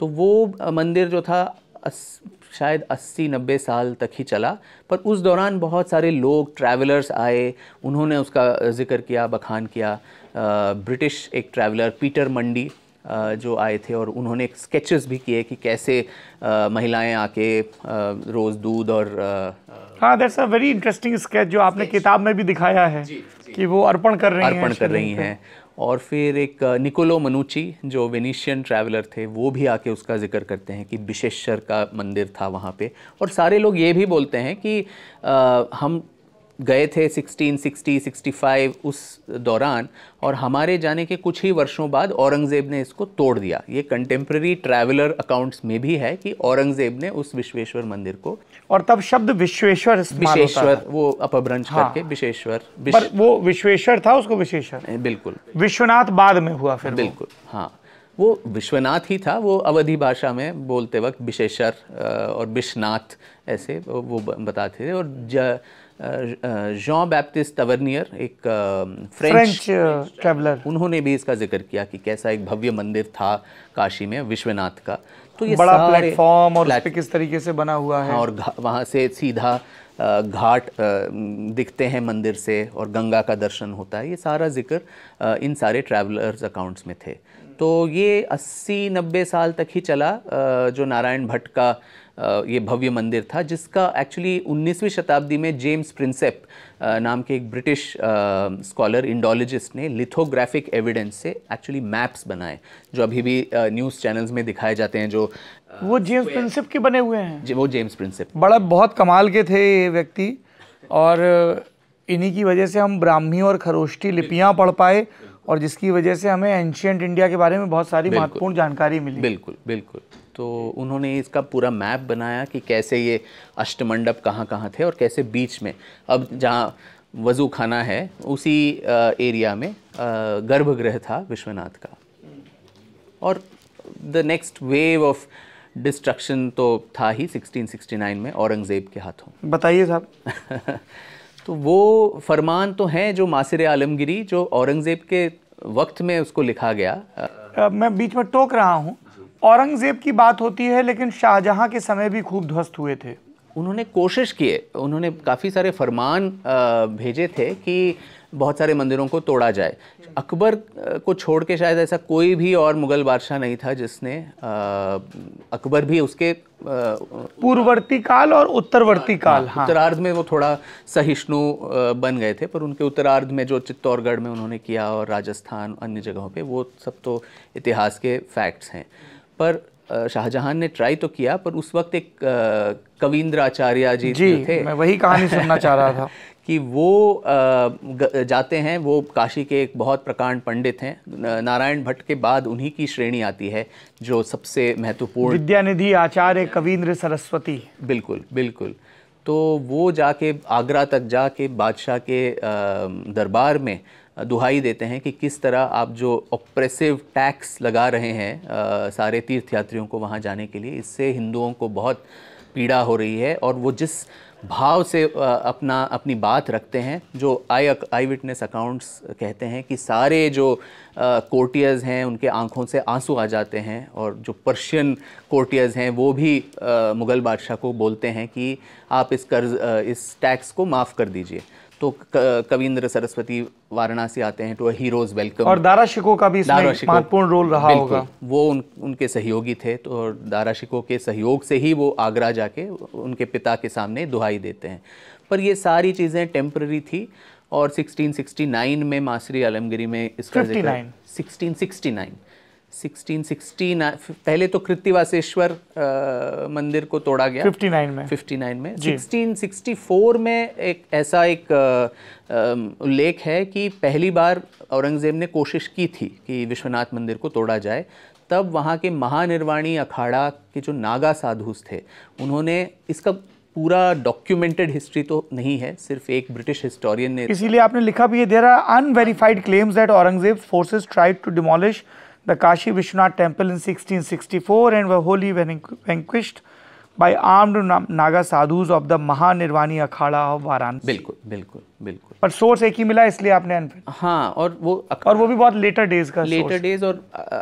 तो वो मंदिर जो था अस, शायद 80-90 साल तक ही चला पर उस दौरान बहुत सारे लोग ट्रैवलर्स आए उन्होंने उसका ज़िक्र किया बखान किया ब्रिटिश एक ट्रैवलर पीटर मंडी जो आए थे और उन्होंने स्केचेस भी किए कि कैसे महिलाएं आके रोज़ दूध और हाँ that's a very interesting sketch जो आपने किताब में भी दिखाया है जी, जी. कि वो अर्पण कर रही हैं अर्पण कर रही हैं और फिर एक निकोलो मनुची जो वेनिशियन ट्रैवलर थे वो भी आके उसका जिक्र करते हैं कि विशेश्वर का मंदिर था वहाँ पे और सारे लोग ये भी बोलते हैं कि आ, हम गए थे 1660 65 उस दौरान और हमारे जाने के कुछ ही वर्षों बाद औरंगज़ेब ने इसको तोड़ दिया ये कंटेम्प्रेरी ट्रैवलर अकाउंट्स में भी है कि औरंगज़ेब ने उस विश्वेश्वर मंदिर को और तब शब्द विश्वेश्वर विशेश्वर वो अपभ्रंश हाँ। करके विशेश्वर विश्व... पर वो विश्वेश्वर था उसको विशेश्वर बिल्कुल विश्वनाथ बाद में हुआ फिर बिल्कुल हाँ वो विश्वनाथ ही था वो अवधि भाषा में बोलते वक्त विशेश्वर और विश्वनाथ ऐसे वो बताते थे और जॉन बैप्टिस्ट टवर्नियर एक फ्रेंच ट्रैवलर उन्होंने भी इसका जिक्र किया कि कैसा एक भव्य मंदिर था काशी में विश्वनाथ का तो ये बड़ा प्लेटफॉर्म और प्लेट... किस तरीके से बना हुआ है और वहाँ से सीधा घाट दिखते हैं मंदिर से और गंगा का दर्शन होता है ये सारा जिक्र इन सारे ट्रैवलर्स अकाउंट्स में थे तो ये 80-90 साल तक ही चला जो नारायण भट्ट का ये भव्य मंदिर था जिसका एक्चुअली 19वीं शताब्दी में जेम्स प्रिंसेप नाम के एक ब्रिटिश स्कॉलर इंडोलॉजिस्ट ने लिथोग्राफिक एविडेंस से एक्चुअली मैप्स बनाए जो अभी भी न्यूज़ चैनल्स में दिखाए जाते हैं जो वो जेम्स प्रिंसेप के बने हुए हैं वो जेम्स प्रिंसेप बड़ा बहुत कमाल के थे ये व्यक्ति और इन्हीं की वजह से हम ब्राह्मी और खरोष्टी लिपियाँ पढ़ पाए और जिसकी वजह से हमें एंशियंट इंडिया के बारे में बहुत सारी महत्वपूर्ण जानकारी मिली बिल्कुल बिल्कुल तो उन्होंने इसका पूरा मैप बनाया कि कैसे ये अष्टमंडप कहाँ कहाँ थे और कैसे बीच में अब जहाँ वज़ू खाना है उसी एरिया में गर्भगृह था विश्वनाथ का और the next wave of destruction तो था ही 1669 में औरंगज़ेब के हाथों बताइए साहब [LAUGHS] तो वो फरमान तो हैं जो मासिर आलमगिरी जो औरंगज़ेब के वक्त में उसको लिखा गया आ, मैं बीच में टोक रहा हूँ औरंगजेब की बात होती है लेकिन शाहजहां के समय भी खूब ध्वस्त हुए थे उन्होंने कोशिश किए उन्होंने काफ़ी सारे फरमान भेजे थे कि बहुत सारे मंदिरों को तोड़ा जाए अकबर को छोड़ के शायद ऐसा कोई भी और मुग़ल बादशाह नहीं था जिसने अकबर भी उसके पूर्ववर्ती काल और उत्तरवर्ती हाँ, काल हाँ। उत्तरार्ध में वो थोड़ा सहिष्णु बन गए थे पर उनके उत्तरार्ध में जो चित्तौड़गढ़ में उन्होंने किया और राजस्थान अन्य जगहों पे वो सब तो इतिहास के फैक्ट्स हैं पर शाहजहां ने ट्राई तो किया पर उस वक्त एक कविंद्र आचार्य जी, जी थे मैं वही कहानी सुनना चाह रहा था [LAUGHS] कि वो जाते हैं वो काशी के एक बहुत प्रकांड पंडित हैं नारायण भट्ट के बाद उन्हीं की श्रेणी आती है जो सबसे महत्वपूर्ण विद्यानिधि आचार्य कविंद्र सरस्वती बिल्कुल बिल्कुल तो वो जाके आगरा तक जाके बादशाह के दरबार में दुहाई देते हैं कि किस तरह आप जो ऑप्रेसिव टैक्स लगा रहे हैं सारे तीर्थयात्रियों को वहाँ जाने के लिए इससे हिंदुओं को बहुत पीड़ा हो रही है और वो जिस भाव से अपना अपनी बात रखते हैं जो आई आई विटनेस अकाउंट्स कहते हैं कि सारे जो कोर्टियर्स हैं उनके आंखों से आंसू आ जाते हैं और जो पर्शियन कोर्टियर्स हैं वो भी मुग़ल बादशाह को बोलते हैं कि आप इस कर्ज इस टैक्स को माफ़ कर दीजिए तो कविंद्र सरस्वती वाराणसी आते हैं टू हीरोज वेलकम और दारा शिको का भी महत्वपूर्ण रोल रहा होगा वो उन, उनके सहयोगी थे तो दारा शिको के सहयोग से ही वो आगरा जाके उनके पिता के सामने दुहाई देते हैं पर ये सारी चीज़ें टेम्प्ररी थी और 1669 में मासरी आलमगिरी में इसका 59. 1669 1616 पहले तो कृतिवासेश्वर मंदिर को तोड़ा गया 59 में 59 में 1664 में एक ऐसा एक उल्लेख है कि पहली बार औरंगज़ेब ने कोशिश की थी कि विश्वनाथ मंदिर को तोड़ा जाए तब वहाँ के महानिर्वाणी अखाड़ा के जो नागा साधुस थे उन्होंने इसका पूरा डॉक्यूमेंटेड हिस्ट्री तो नहीं है सिर्फ एक ब्रिटिश हिस्टोरियन ने इसीलिए आपने लिखा भी है there are unverified claims that Aurangzeb forces tried to demolish the Kashi Vishwanath temple in 1664 and were wholly vanquished by armed Naga sadhus of the Mahanirvani Akhada of Varanasi. बिल्कुल बिल्कुल बिल्कुल पर सोर्स एक ही मिला इसलिए आपने अनफिट हाँ और वो और वो भी बहुत लेटर डेज का लेटर डेज और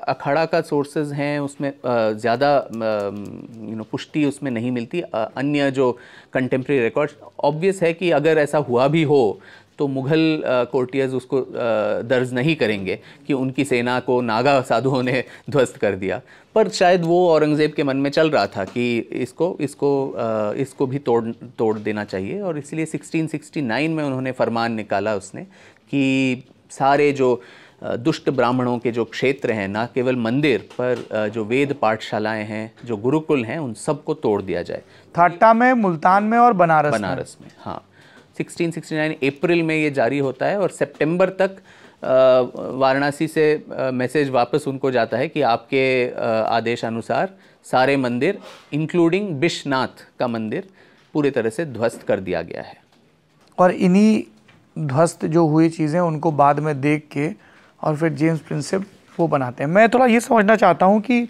अखाड़ा का सोर्सेज हैं उसमें ज़्यादा यू नो पुष्टि उसमें नहीं मिलती अन्य जो कंटेम्प्रेरी रिकॉर्ड्स ऑब्वियस है कि अगर ऐसा हुआ भी हो तो मुग़ल कोर्टियर्स उसको दर्ज नहीं करेंगे कि उनकी सेना को नागा साधुओं ने ध्वस्त कर दिया पर शायद वो औरंगज़ेब के मन में चल रहा था कि इसको इसको इसको भी तोड़ तोड़ देना चाहिए और इसलिए 1669 में उन्होंने फरमान निकाला उसने कि सारे जो दुष्ट ब्राह्मणों के जो क्षेत्र हैं ना केवल मंदिर पर जो वेद पाठशालाएं हैं जो गुरुकुल हैं उन सबको तोड़ दिया जाए थाट्टा में मुल्तान में और बनारस बनारस में, में हाँ 1669 अप्रैल में ये जारी होता है और सितंबर तक वाराणसी से मैसेज वापस उनको जाता है कि आपके आदेश अनुसार सारे मंदिर इंक्लूडिंग विश्वनाथ का मंदिर पूरे तरह से ध्वस्त कर दिया गया है और इन्हीं ध्वस्त जो हुई चीज़ें उनको बाद में देख के और फिर जेम्स प्रिंसेप वो बनाते हैं मैं थोड़ा ये समझना चाहता हूँ कि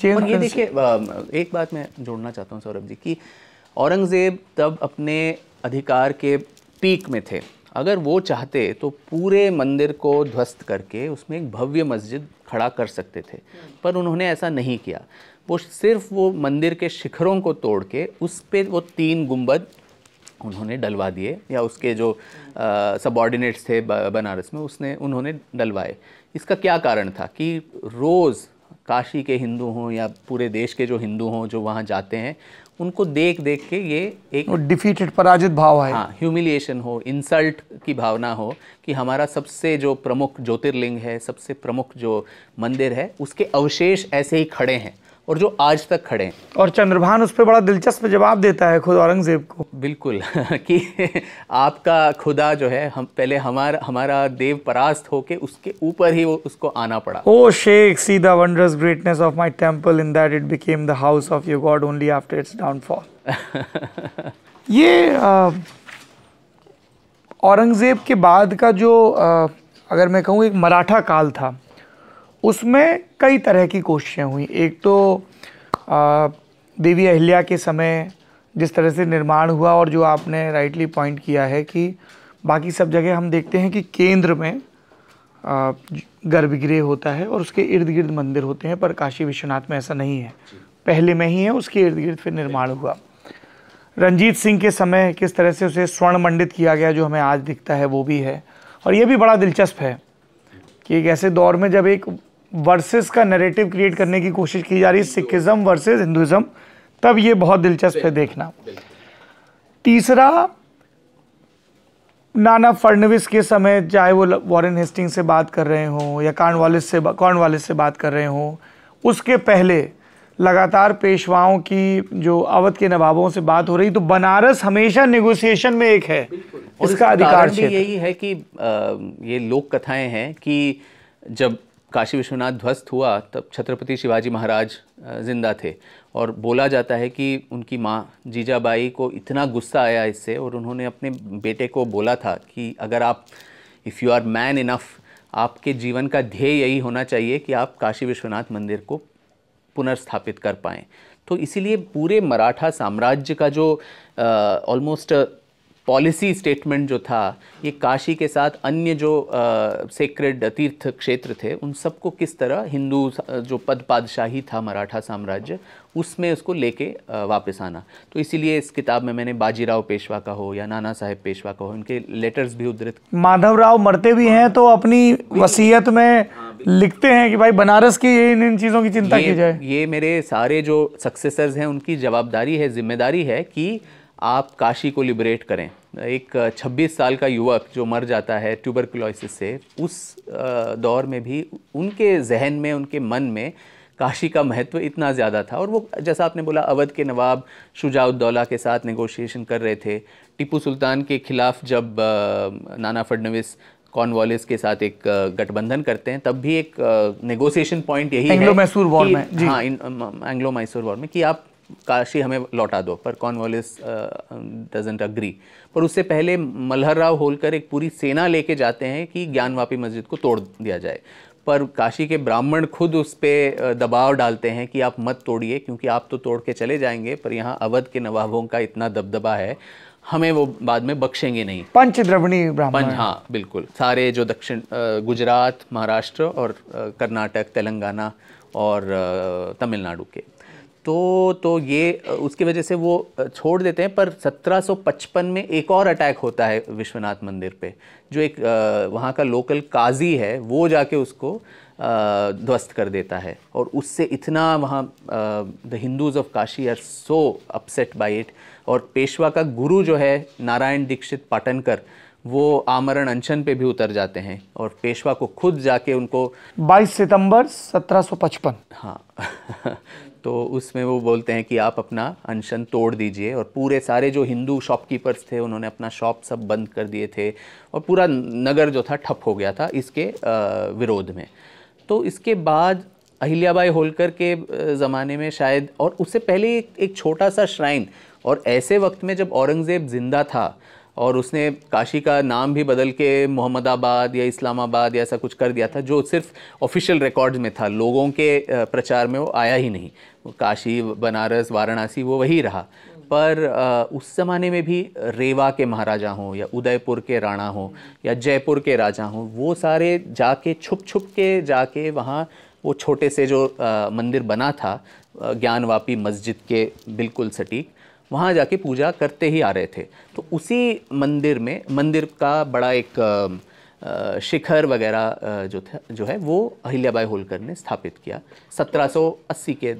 जेम्स ये देखिए एक बात मैं जोड़ना चाहता हूँ सौरभ जी कि औरंगज़ेब तब अपने अधिकार के पीक में थे अगर वो चाहते तो पूरे मंदिर को ध्वस्त करके उसमें एक भव्य मस्जिद खड़ा कर सकते थे पर उन्होंने ऐसा नहीं किया वो सिर्फ वो मंदिर के शिखरों को तोड़ के उस पर वो तीन गुंबद उन्होंने डलवा दिए या उसके जो सबॉर्डिनेट्स थे बनारस में उसने उन्होंने डलवाए इसका क्या कारण था कि रोज़ काशी के हिंदू हों या पूरे देश के जो हिंदू हों जो वहाँ जाते हैं उनको देख देख के ये एक डिफीटेड पराजित भाव है हाँ ह्यूमिलिएशन हो इंसल्ट की भावना हो कि हमारा सबसे जो प्रमुख ज्योतिर्लिंग है सबसे प्रमुख जो मंदिर है उसके अवशेष ऐसे ही खड़े हैं और जो आज तक खड़े हैं और चंद्रभान उस पर बड़ा दिलचस्प जवाब देता है खुद औरंगजेब को बिल्कुल [LAUGHS] कि आपका खुदा जो है हम पहले हमारा हमारा देव परास्त होके उसके ऊपर ही वो उसको आना पड़ा O Sheikh see the wondrous greatness of my temple in that it became the house of your God only after its downfall ये औरंगज़ेब के बाद का जो आ, अगर मैं कहूँ एक मराठा काल था उसमें कई तरह की कोशिशें हुई एक तो आ, देवी अहिल्या के समय जिस तरह से निर्माण हुआ और जो आपने राइटली पॉइंट किया है कि बाकी सब जगह हम देखते हैं कि केंद्र में गर्भगृह होता है और उसके इर्द गिर्द मंदिर होते हैं पर काशी विश्वनाथ में ऐसा नहीं है पहले में ही है उसके इर्द गिर्द फिर निर्माण हुआ रंजीत सिंह के समय किस तरह से उसे स्वर्ण मंडित किया गया जो हमें आज दिखता है वो भी है और ये भी बड़ा दिलचस्प है कि एक ऐसे दौर में जब एक वर्सेस का नरेटिव क्रिएट करने की कोशिश की जा रही है सिखिज्म वर्सेस हिंदुज्म तब ये बहुत दिलचस्प है देखना तीसरा नाना फडनविस के समय चाहे वो वॉरेन हेस्टिंग से बात कर रहे हों या वालिस से वालिस से बात कर रहे हों उसके पहले लगातार पेशवाओं की जो अवध के नवाबों से बात हो रही तो बनारस हमेशा नेगोशिएशन में एक है इसका अधिकार यही है कि आ, ये लोक कथाएं हैं कि जब काशी विश्वनाथ ध्वस्त हुआ तब छत्रपति शिवाजी महाराज जिंदा थे और बोला जाता है कि उनकी माँ जीजाबाई को इतना गुस्सा आया इससे और उन्होंने अपने बेटे को बोला था कि अगर आप if you are man enough आपके जीवन का ध्येय यही होना चाहिए कि आप काशी विश्वनाथ मंदिर को पुनर्स्थापित कर पाएँ तो इसीलिए पूरे मराठा साम्राज्य का जो ऑलमोस्ट पॉलिसी स्टेटमेंट जो था ये काशी के साथ अन्य जो सेक्रेड तीर्थ क्षेत्र थे उन सबको किस तरह हिंदू जो पद पादशाही था मराठा साम्राज्य उसमें उसको लेके वापस आना तो इसीलिए इस किताब में मैंने बाजीराव पेशवा का हो या नाना साहेब पेशवा का हो उनके लेटर्स भी उद्धृत माधवराव मरते भी हैं तो अपनी वसीयत में लिखते हैं कि भाई बनारस की इन इन चीज़ों की चिंता की जाए ये मेरे सारे जो सक्सेसर्स हैं उनकी जवाबदारी है जिम्मेदारी है कि आप काशी को लिबरेट करें एक 26 साल का युवक जो मर जाता है ट्यूबरकुलोसिस से उस दौर में भी उनके जहन में उनके मन में काशी का महत्व इतना ज़्यादा था और वो जैसा आपने बोला अवध के नवाब शुजाउद्दौला के साथ नेगोशिएशन कर रहे थे टीपू सुल्तान के खिलाफ जब नाना फडनवीस कॉर्नवालिस के साथ एक गठबंधन करते हैं तब भी एक नेगोशिएशन पॉइंट यही एंग्लो मैसूर वॉर में हाँ एंग्लो मैसूर वॉर में कि आप काशी हमें लौटा दो पर वॉलिस डजेंट अग्री पर उससे पहले मल्हर राव होलकर एक पूरी सेना लेके जाते हैं कि ज्ञानवापी मस्जिद को तोड़ दिया जाए पर काशी के ब्राह्मण खुद उस पर दबाव डालते हैं कि आप मत तोड़िए क्योंकि आप तो तोड़ के चले जाएंगे पर यहाँ अवध के नवाबों का इतना दबदबा है हमें वो बाद में बख्शेंगे नहीं पंचद्रवणी ब्राह्मण पंच हाँ बिल्कुल सारे जो दक्षिण गुजरात महाराष्ट्र और कर्नाटक तेलंगाना और तमिलनाडु के तो तो ये उसकी वजह से वो छोड़ देते हैं पर 1755 में एक और अटैक होता है विश्वनाथ मंदिर पे जो एक वहाँ का लोकल काजी है वो जाके उसको ध्वस्त कर देता है और उससे इतना वहाँ the Hindus of Kashi are so upset by it और पेशवा का गुरु जो है नारायण दीक्षित पाटनकर वो आमरण अनशन पे भी उतर जाते हैं और पेशवा को खुद जाके उनको 22 सितंबर 1755 हाँ [LAUGHS] तो उसमें वो बोलते हैं कि आप अपना अनशन तोड़ दीजिए और पूरे सारे जो हिंदू शॉपकीपर्स थे उन्होंने अपना शॉप सब बंद कर दिए थे और पूरा नगर जो था ठप हो गया था इसके विरोध में तो इसके बाद अहिल्याबाई होलकर के ज़माने में शायद और उससे पहले एक, एक छोटा सा श्राइन और ऐसे वक्त में जब औरंगज़ेब ज़िंदा था और उसने काशी का नाम भी बदल के मोहम्मदाबाद या इस्लामाबाद या ऐसा कुछ कर दिया था जो सिर्फ ऑफिशियल रिकॉर्ड्स में था लोगों के प्रचार में वो आया ही नहीं काशी बनारस वाराणसी वो वही रहा पर उस ज़माने में भी रेवा के महाराजा हों या उदयपुर के राणा हों या जयपुर के राजा हों वो सारे जाके छुप छुप के जाके वहाँ वो छोटे से जो मंदिर बना था ज्ञानवापी मस्जिद के बिल्कुल सटीक वहाँ जाके पूजा करते ही आ रहे थे तो उसी मंदिर में मंदिर का बड़ा एक शिखर वगैरह जो था जो है वो अहिल्याबाई होलकर ने स्थापित किया 1780 के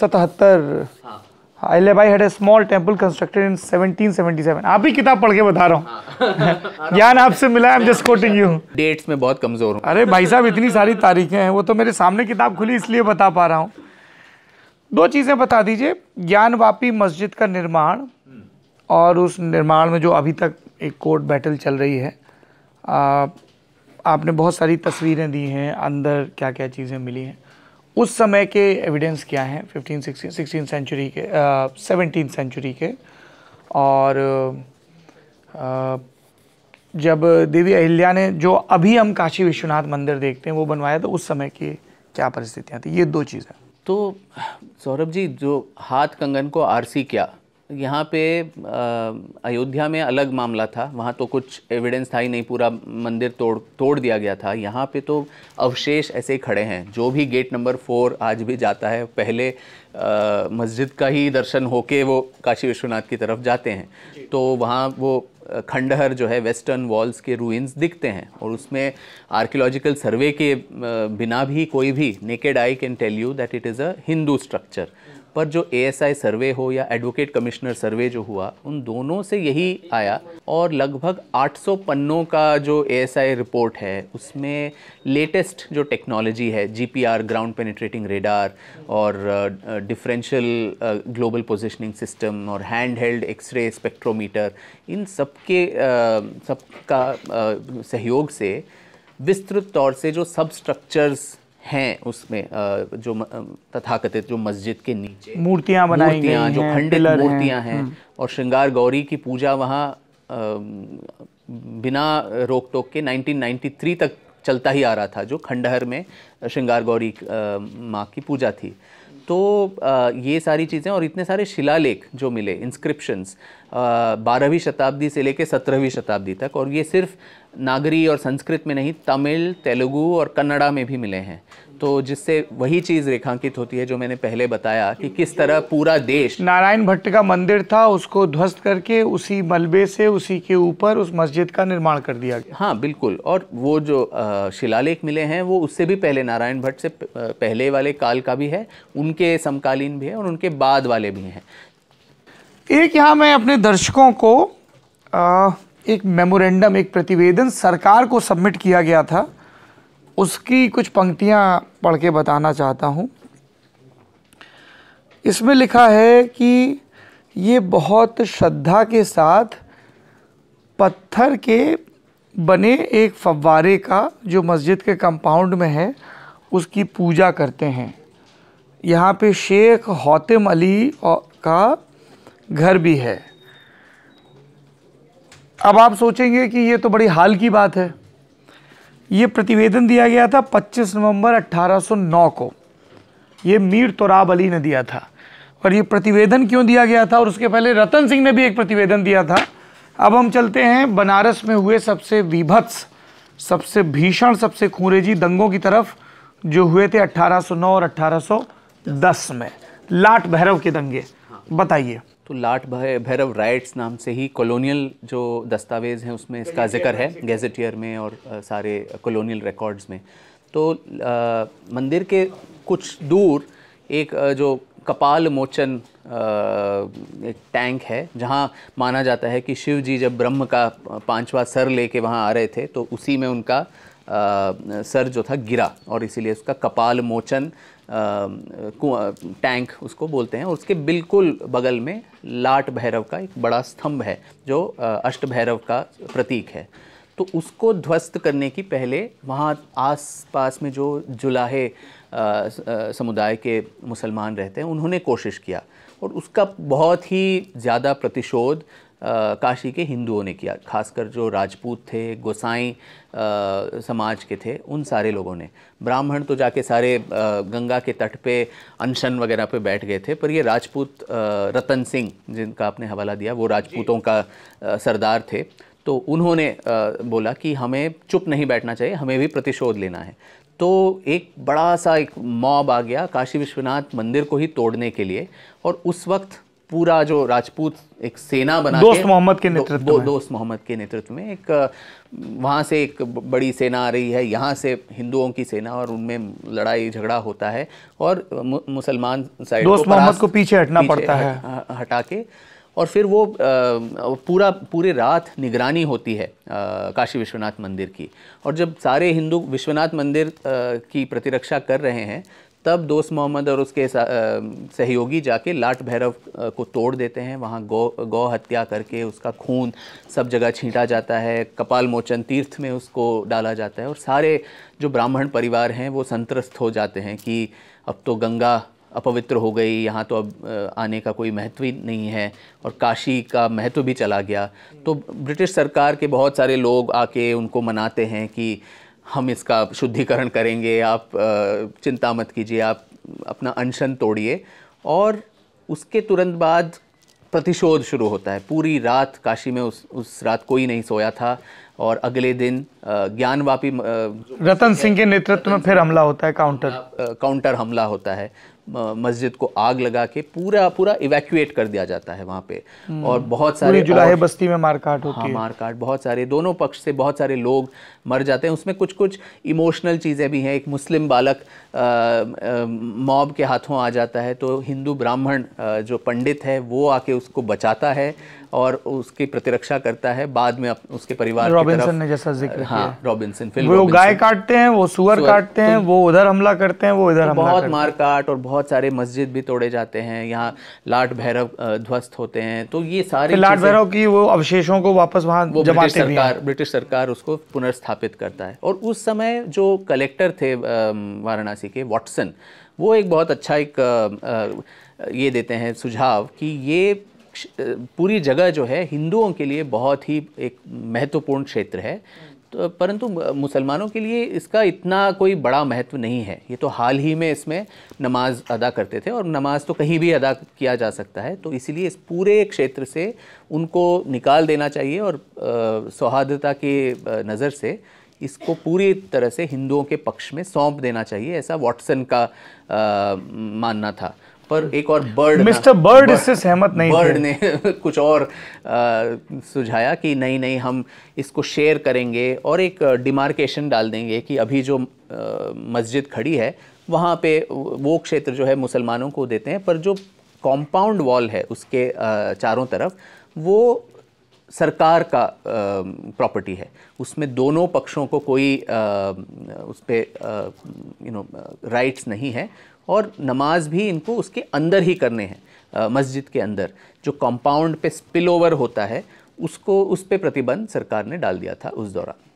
सतहत्तर हाँ। Ahilyabai had a small temple constructed in 1777 आप ही किताब पढ़ के बता रहा हूँ हाँ। [LAUGHS] ज्ञान आपसे मिला I am just quoting you dates में बहुत कमजोर हूँ अरे भाई साहब इतनी सारी तारीखें हैं वो तो मेरे सामने किताब खुली इसलिए बता पा रहा हूँ दो चीज़ें बता दीजिए ज्ञानवापी मस्जिद का निर्माण और उस निर्माण में जो अभी तक एक कोर्ट बैटल चल रही है आ, आपने बहुत सारी तस्वीरें दी हैं अंदर क्या क्या चीज़ें मिली हैं उस समय के एविडेंस क्या हैं फिफ्टीन सिक्सटीन सिक्सटीन सेंचुरी के सेवनटीन सेंचुरी के और आ, जब देवी अहिल्या ने जो अभी हम काशी विश्वनाथ मंदिर देखते हैं वो बनवाया तो उस समय की क्या परिस्थितियाँ थी ये दो चीज़ें तो सौरभ जी जो हाथ कंगन को आरसी किया यहाँ पे अयोध्या में अलग मामला था वहाँ तो कुछ एविडेंस था ही नहीं पूरा मंदिर तोड़ तोड़ दिया गया था यहाँ पे तो अवशेष ऐसे ही खड़े हैं जो भी गेट नंबर फोर आज भी जाता है पहले मस्जिद का ही दर्शन होके वो काशी विश्वनाथ की तरफ जाते हैं तो वहाँ वो खंडहर जो है वेस्टर्न वॉल्स के रूइंस दिखते हैं और उसमें आर्कियोलॉजिकल सर्वे के बिना भी कोई भी naked eye can tell you that it is a Hindu structure पर जो एएसआई सर्वे हो या एडवोकेट कमिश्नर सर्वे जो हुआ उन दोनों से यही आया और लगभग 800 पन्नों का जो एएसआई रिपोर्ट है उसमें लेटेस्ट जो टेक्नोलॉजी है जीपीआर ग्राउंड पेनिट्रेटिंग रेडार और डिफरेंशियल ग्लोबल पोजिशनिंग सिस्टम और हैंड हेल्ड एक्सरे स्पेक्ट्रोमीटर इन सबके uh, सबका uh, सहयोग से विस्तृत तौर से जो सब स्ट्रक्चर्स हैं उसमें जो तथाकथित जो मस्जिद के नीचे मूर्तियां बनाई हैं जो खंडित मूर्तियां हैं हम्म। और श्रृंगार गौरी की पूजा वहाँ बिना रोक टोक के 1993 तक चलता ही आ रहा था जो खंडहर में श्रृंगार गौरी माँ की पूजा थी तो ये सारी चीज़ें और इतने सारे शिलालेख जो मिले इंस्क्रिप्शंस बारहवीं शताब्दी से लेकर सत्रहवीं शताब्दी तक और ये सिर्फ नागरी और संस्कृत में नहीं तमिल तेलुगु और कन्नड़ा में भी मिले हैं तो जिससे वही चीज़ रेखांकित होती है जो मैंने पहले बताया कि किस तरह पूरा देश नारायण भट्ट का मंदिर था उसको ध्वस्त करके उसी मलबे से उसी के ऊपर उस मस्जिद का निर्माण कर दिया गया हाँ बिल्कुल और वो जो शिलालेख मिले हैं वो उससे भी पहले नारायण भट्ट से पहले वाले काल का भी है उनके समकालीन भी है और उनके बाद वाले भी हैं एक यहाँ मैं अपने दर्शकों को आ, एक मेमोरेंडम एक प्रतिवेदन सरकार को सबमिट किया गया था उसकी कुछ पंक्तियां पढ़ के बताना चाहता हूं इसमें लिखा है कि ये बहुत श्रद्धा के साथ पत्थर के बने एक फव्वारे का जो मस्जिद के कंपाउंड में है उसकी पूजा करते हैं यहाँ पे शेख हौतम अली का घर भी है अब आप सोचेंगे कि ये तो बड़ी हाल की बात है ये प्रतिवेदन दिया गया था 25 नवंबर 1809 को ये मीर तोराब अली ने दिया था और ये प्रतिवेदन क्यों दिया गया था और उसके पहले रतन सिंह ने भी एक प्रतिवेदन दिया था अब हम चलते हैं बनारस में हुए सबसे विभत्स सबसे भीषण सबसे खूरेजी दंगों की तरफ जो हुए थे 1809 और 1810 में लाट भैरव के दंगे बताइए तो लाट भैरव राइट्स नाम से ही कॉलोनियल जो दस्तावेज़ हैं उसमें इसका जिक्र है गेजेटियर में और सारे कॉलोनियल रिकॉर्ड्स में तो आ, मंदिर के कुछ दूर एक जो कपाल मोचन एक टैंक है जहाँ माना जाता है कि शिव जी जब ब्रह्म का पांचवा सर लेके वहाँ आ रहे थे तो उसी में उनका आ, सर जो था गिरा और इसीलिए उसका कपाल मोचन टैंक उसको बोलते हैं और उसके बिल्कुल बगल में लाट भैरव का एक बड़ा स्तंभ है जो अष्ट भैरव का प्रतीक है तो उसको ध्वस्त करने की पहले वहाँ आसपास में जो जुलाहे समुदाय के मुसलमान रहते हैं उन्होंने कोशिश किया और उसका बहुत ही ज़्यादा प्रतिशोध काशी के हिंदुओं ने किया खासकर जो राजपूत थे गोसाई समाज के थे उन सारे लोगों ने ब्राह्मण तो जाके सारे गंगा के तट पे अनशन वगैरह पे बैठ गए थे पर ये राजपूत रतन सिंह जिनका आपने हवाला दिया वो राजपूतों का सरदार थे तो उन्होंने बोला कि हमें चुप नहीं बैठना चाहिए हमें भी प्रतिशोध लेना है तो एक बड़ा सा एक मॉब आ गया काशी विश्वनाथ मंदिर को ही तोड़ने के लिए और उस वक्त पूरा जो राजपूत एक सेना बना दोस्त मोहम्मद के नेतृत्व दो, दोस्त मोहम्मद के नेतृत्व में एक वहाँ से एक बड़ी सेना आ रही है यहाँ से हिंदुओं की सेना और उनमें लड़ाई झगड़ा होता है और मुसलमान साइड दोस्त मोहम्मद को पीछे हटना पीछे पड़ता है हटा के और फिर वो पूरा पूरे रात निगरानी होती है काशी विश्वनाथ मंदिर की और जब सारे हिंदू विश्वनाथ मंदिर की प्रतिरक्षा कर रहे हैं तब दोस्त मोहम्मद और उसके सहयोगी जाके लाट भैरव को तोड़ देते हैं वहाँ गौ गौ हत्या करके उसका खून सब जगह छींटा जाता है कपाल मोचन तीर्थ में उसको डाला जाता है और सारे जो ब्राह्मण परिवार हैं वो संतरस्त हो जाते हैं कि अब तो गंगा अपवित्र हो गई यहाँ तो अब आने का कोई महत्व ही नहीं है और काशी का महत्व भी चला गया तो ब्रिटिश सरकार के बहुत सारे लोग आके उनको मनाते हैं कि हम इसका शुद्धिकरण करेंगे आप चिंता मत कीजिए आप अपना अनशन तोड़िए और उसके तुरंत बाद प्रतिशोध शुरू होता है पूरी रात काशी में उस उस रात कोई नहीं सोया था और अगले दिन ज्ञानवापी रतन सिंह के नेतृत्व में फिर हमला होता है काउंटर हाँ, काउंटर हमला होता है मस्जिद को आग लगा के पूरा पूरा इवैक्यूएट कर दिया जाता है वहाँ पे हम्म। और बहुत सारे जुलाहे बस्ती में मारकाट होती हाँ मारकाट बहुत सारे दोनों पक्ष से बहुत सारे लोग मर जाते हैं उसमें कुछ कुछ इमोशनल चीज़ें भी हैं एक मुस्लिम बालक मॉब के हाथों आ जाता है तो हिंदू ब्राह्मण जो पंडित है वो आके उसको बचाता है और उसकी प्रतिरक्षा करता है बाद में उसके परिवार रॉबिन्सन ने जैसा जिक्र हाँ रॉबिन्सन फिल्म वो गाय काटते हैं वो सुअर काटते हैं तो- वो उधर हमला करते हैं वो इधर तो बहुत मार काट और बहुत सारे मस्जिद भी तोड़े जाते हैं यहाँ लाट भैरव ध्वस्त होते हैं तो ये सारे लाट भैरव की वो अवशेषों को वापस वहाँ ब्रिटिश सरकार ब्रिटिश सरकार उसको पुनर्स्थापित करता है और उस समय जो कलेक्टर थे वाराणसी के वॉटसन वो एक बहुत अच्छा एक ये देते हैं सुझाव कि ये पूरी जगह जो है हिंदुओं के लिए बहुत ही एक महत्वपूर्ण क्षेत्र है तो परंतु मुसलमानों के लिए इसका इतना कोई बड़ा महत्व नहीं है ये तो हाल ही में इसमें नमाज अदा करते थे और नमाज तो कहीं भी अदा किया जा सकता है तो इसीलिए इस पूरे क्षेत्र से उनको निकाल देना चाहिए और सौहार्दता की नज़र से इसको पूरी तरह से हिंदुओं के पक्ष में सौंप देना चाहिए ऐसा वॉटसन का आ, मानना था पर एक और बर्ड मिस्टर बर्ड इससे सहमत नहीं बर्ड ने [LAUGHS] कुछ और सुझाया कि नहीं नहीं हम इसको शेयर करेंगे और एक डिमार्केशन डाल देंगे कि अभी जो मस्जिद खड़ी है वहाँ पे वो क्षेत्र जो है मुसलमानों को देते हैं पर जो कॉम्पाउंड वॉल है उसके चारों तरफ वो सरकार का प्रॉपर्टी है उसमें दोनों पक्षों को कोई उस पर यू नो राइट्स नहीं है और नमाज भी इनको उसके अंदर ही करने हैं मस्जिद के अंदर जो कंपाउंड पे स्पिल ओवर होता है उसको उस पर प्रतिबंध सरकार ने डाल दिया था उस दौरान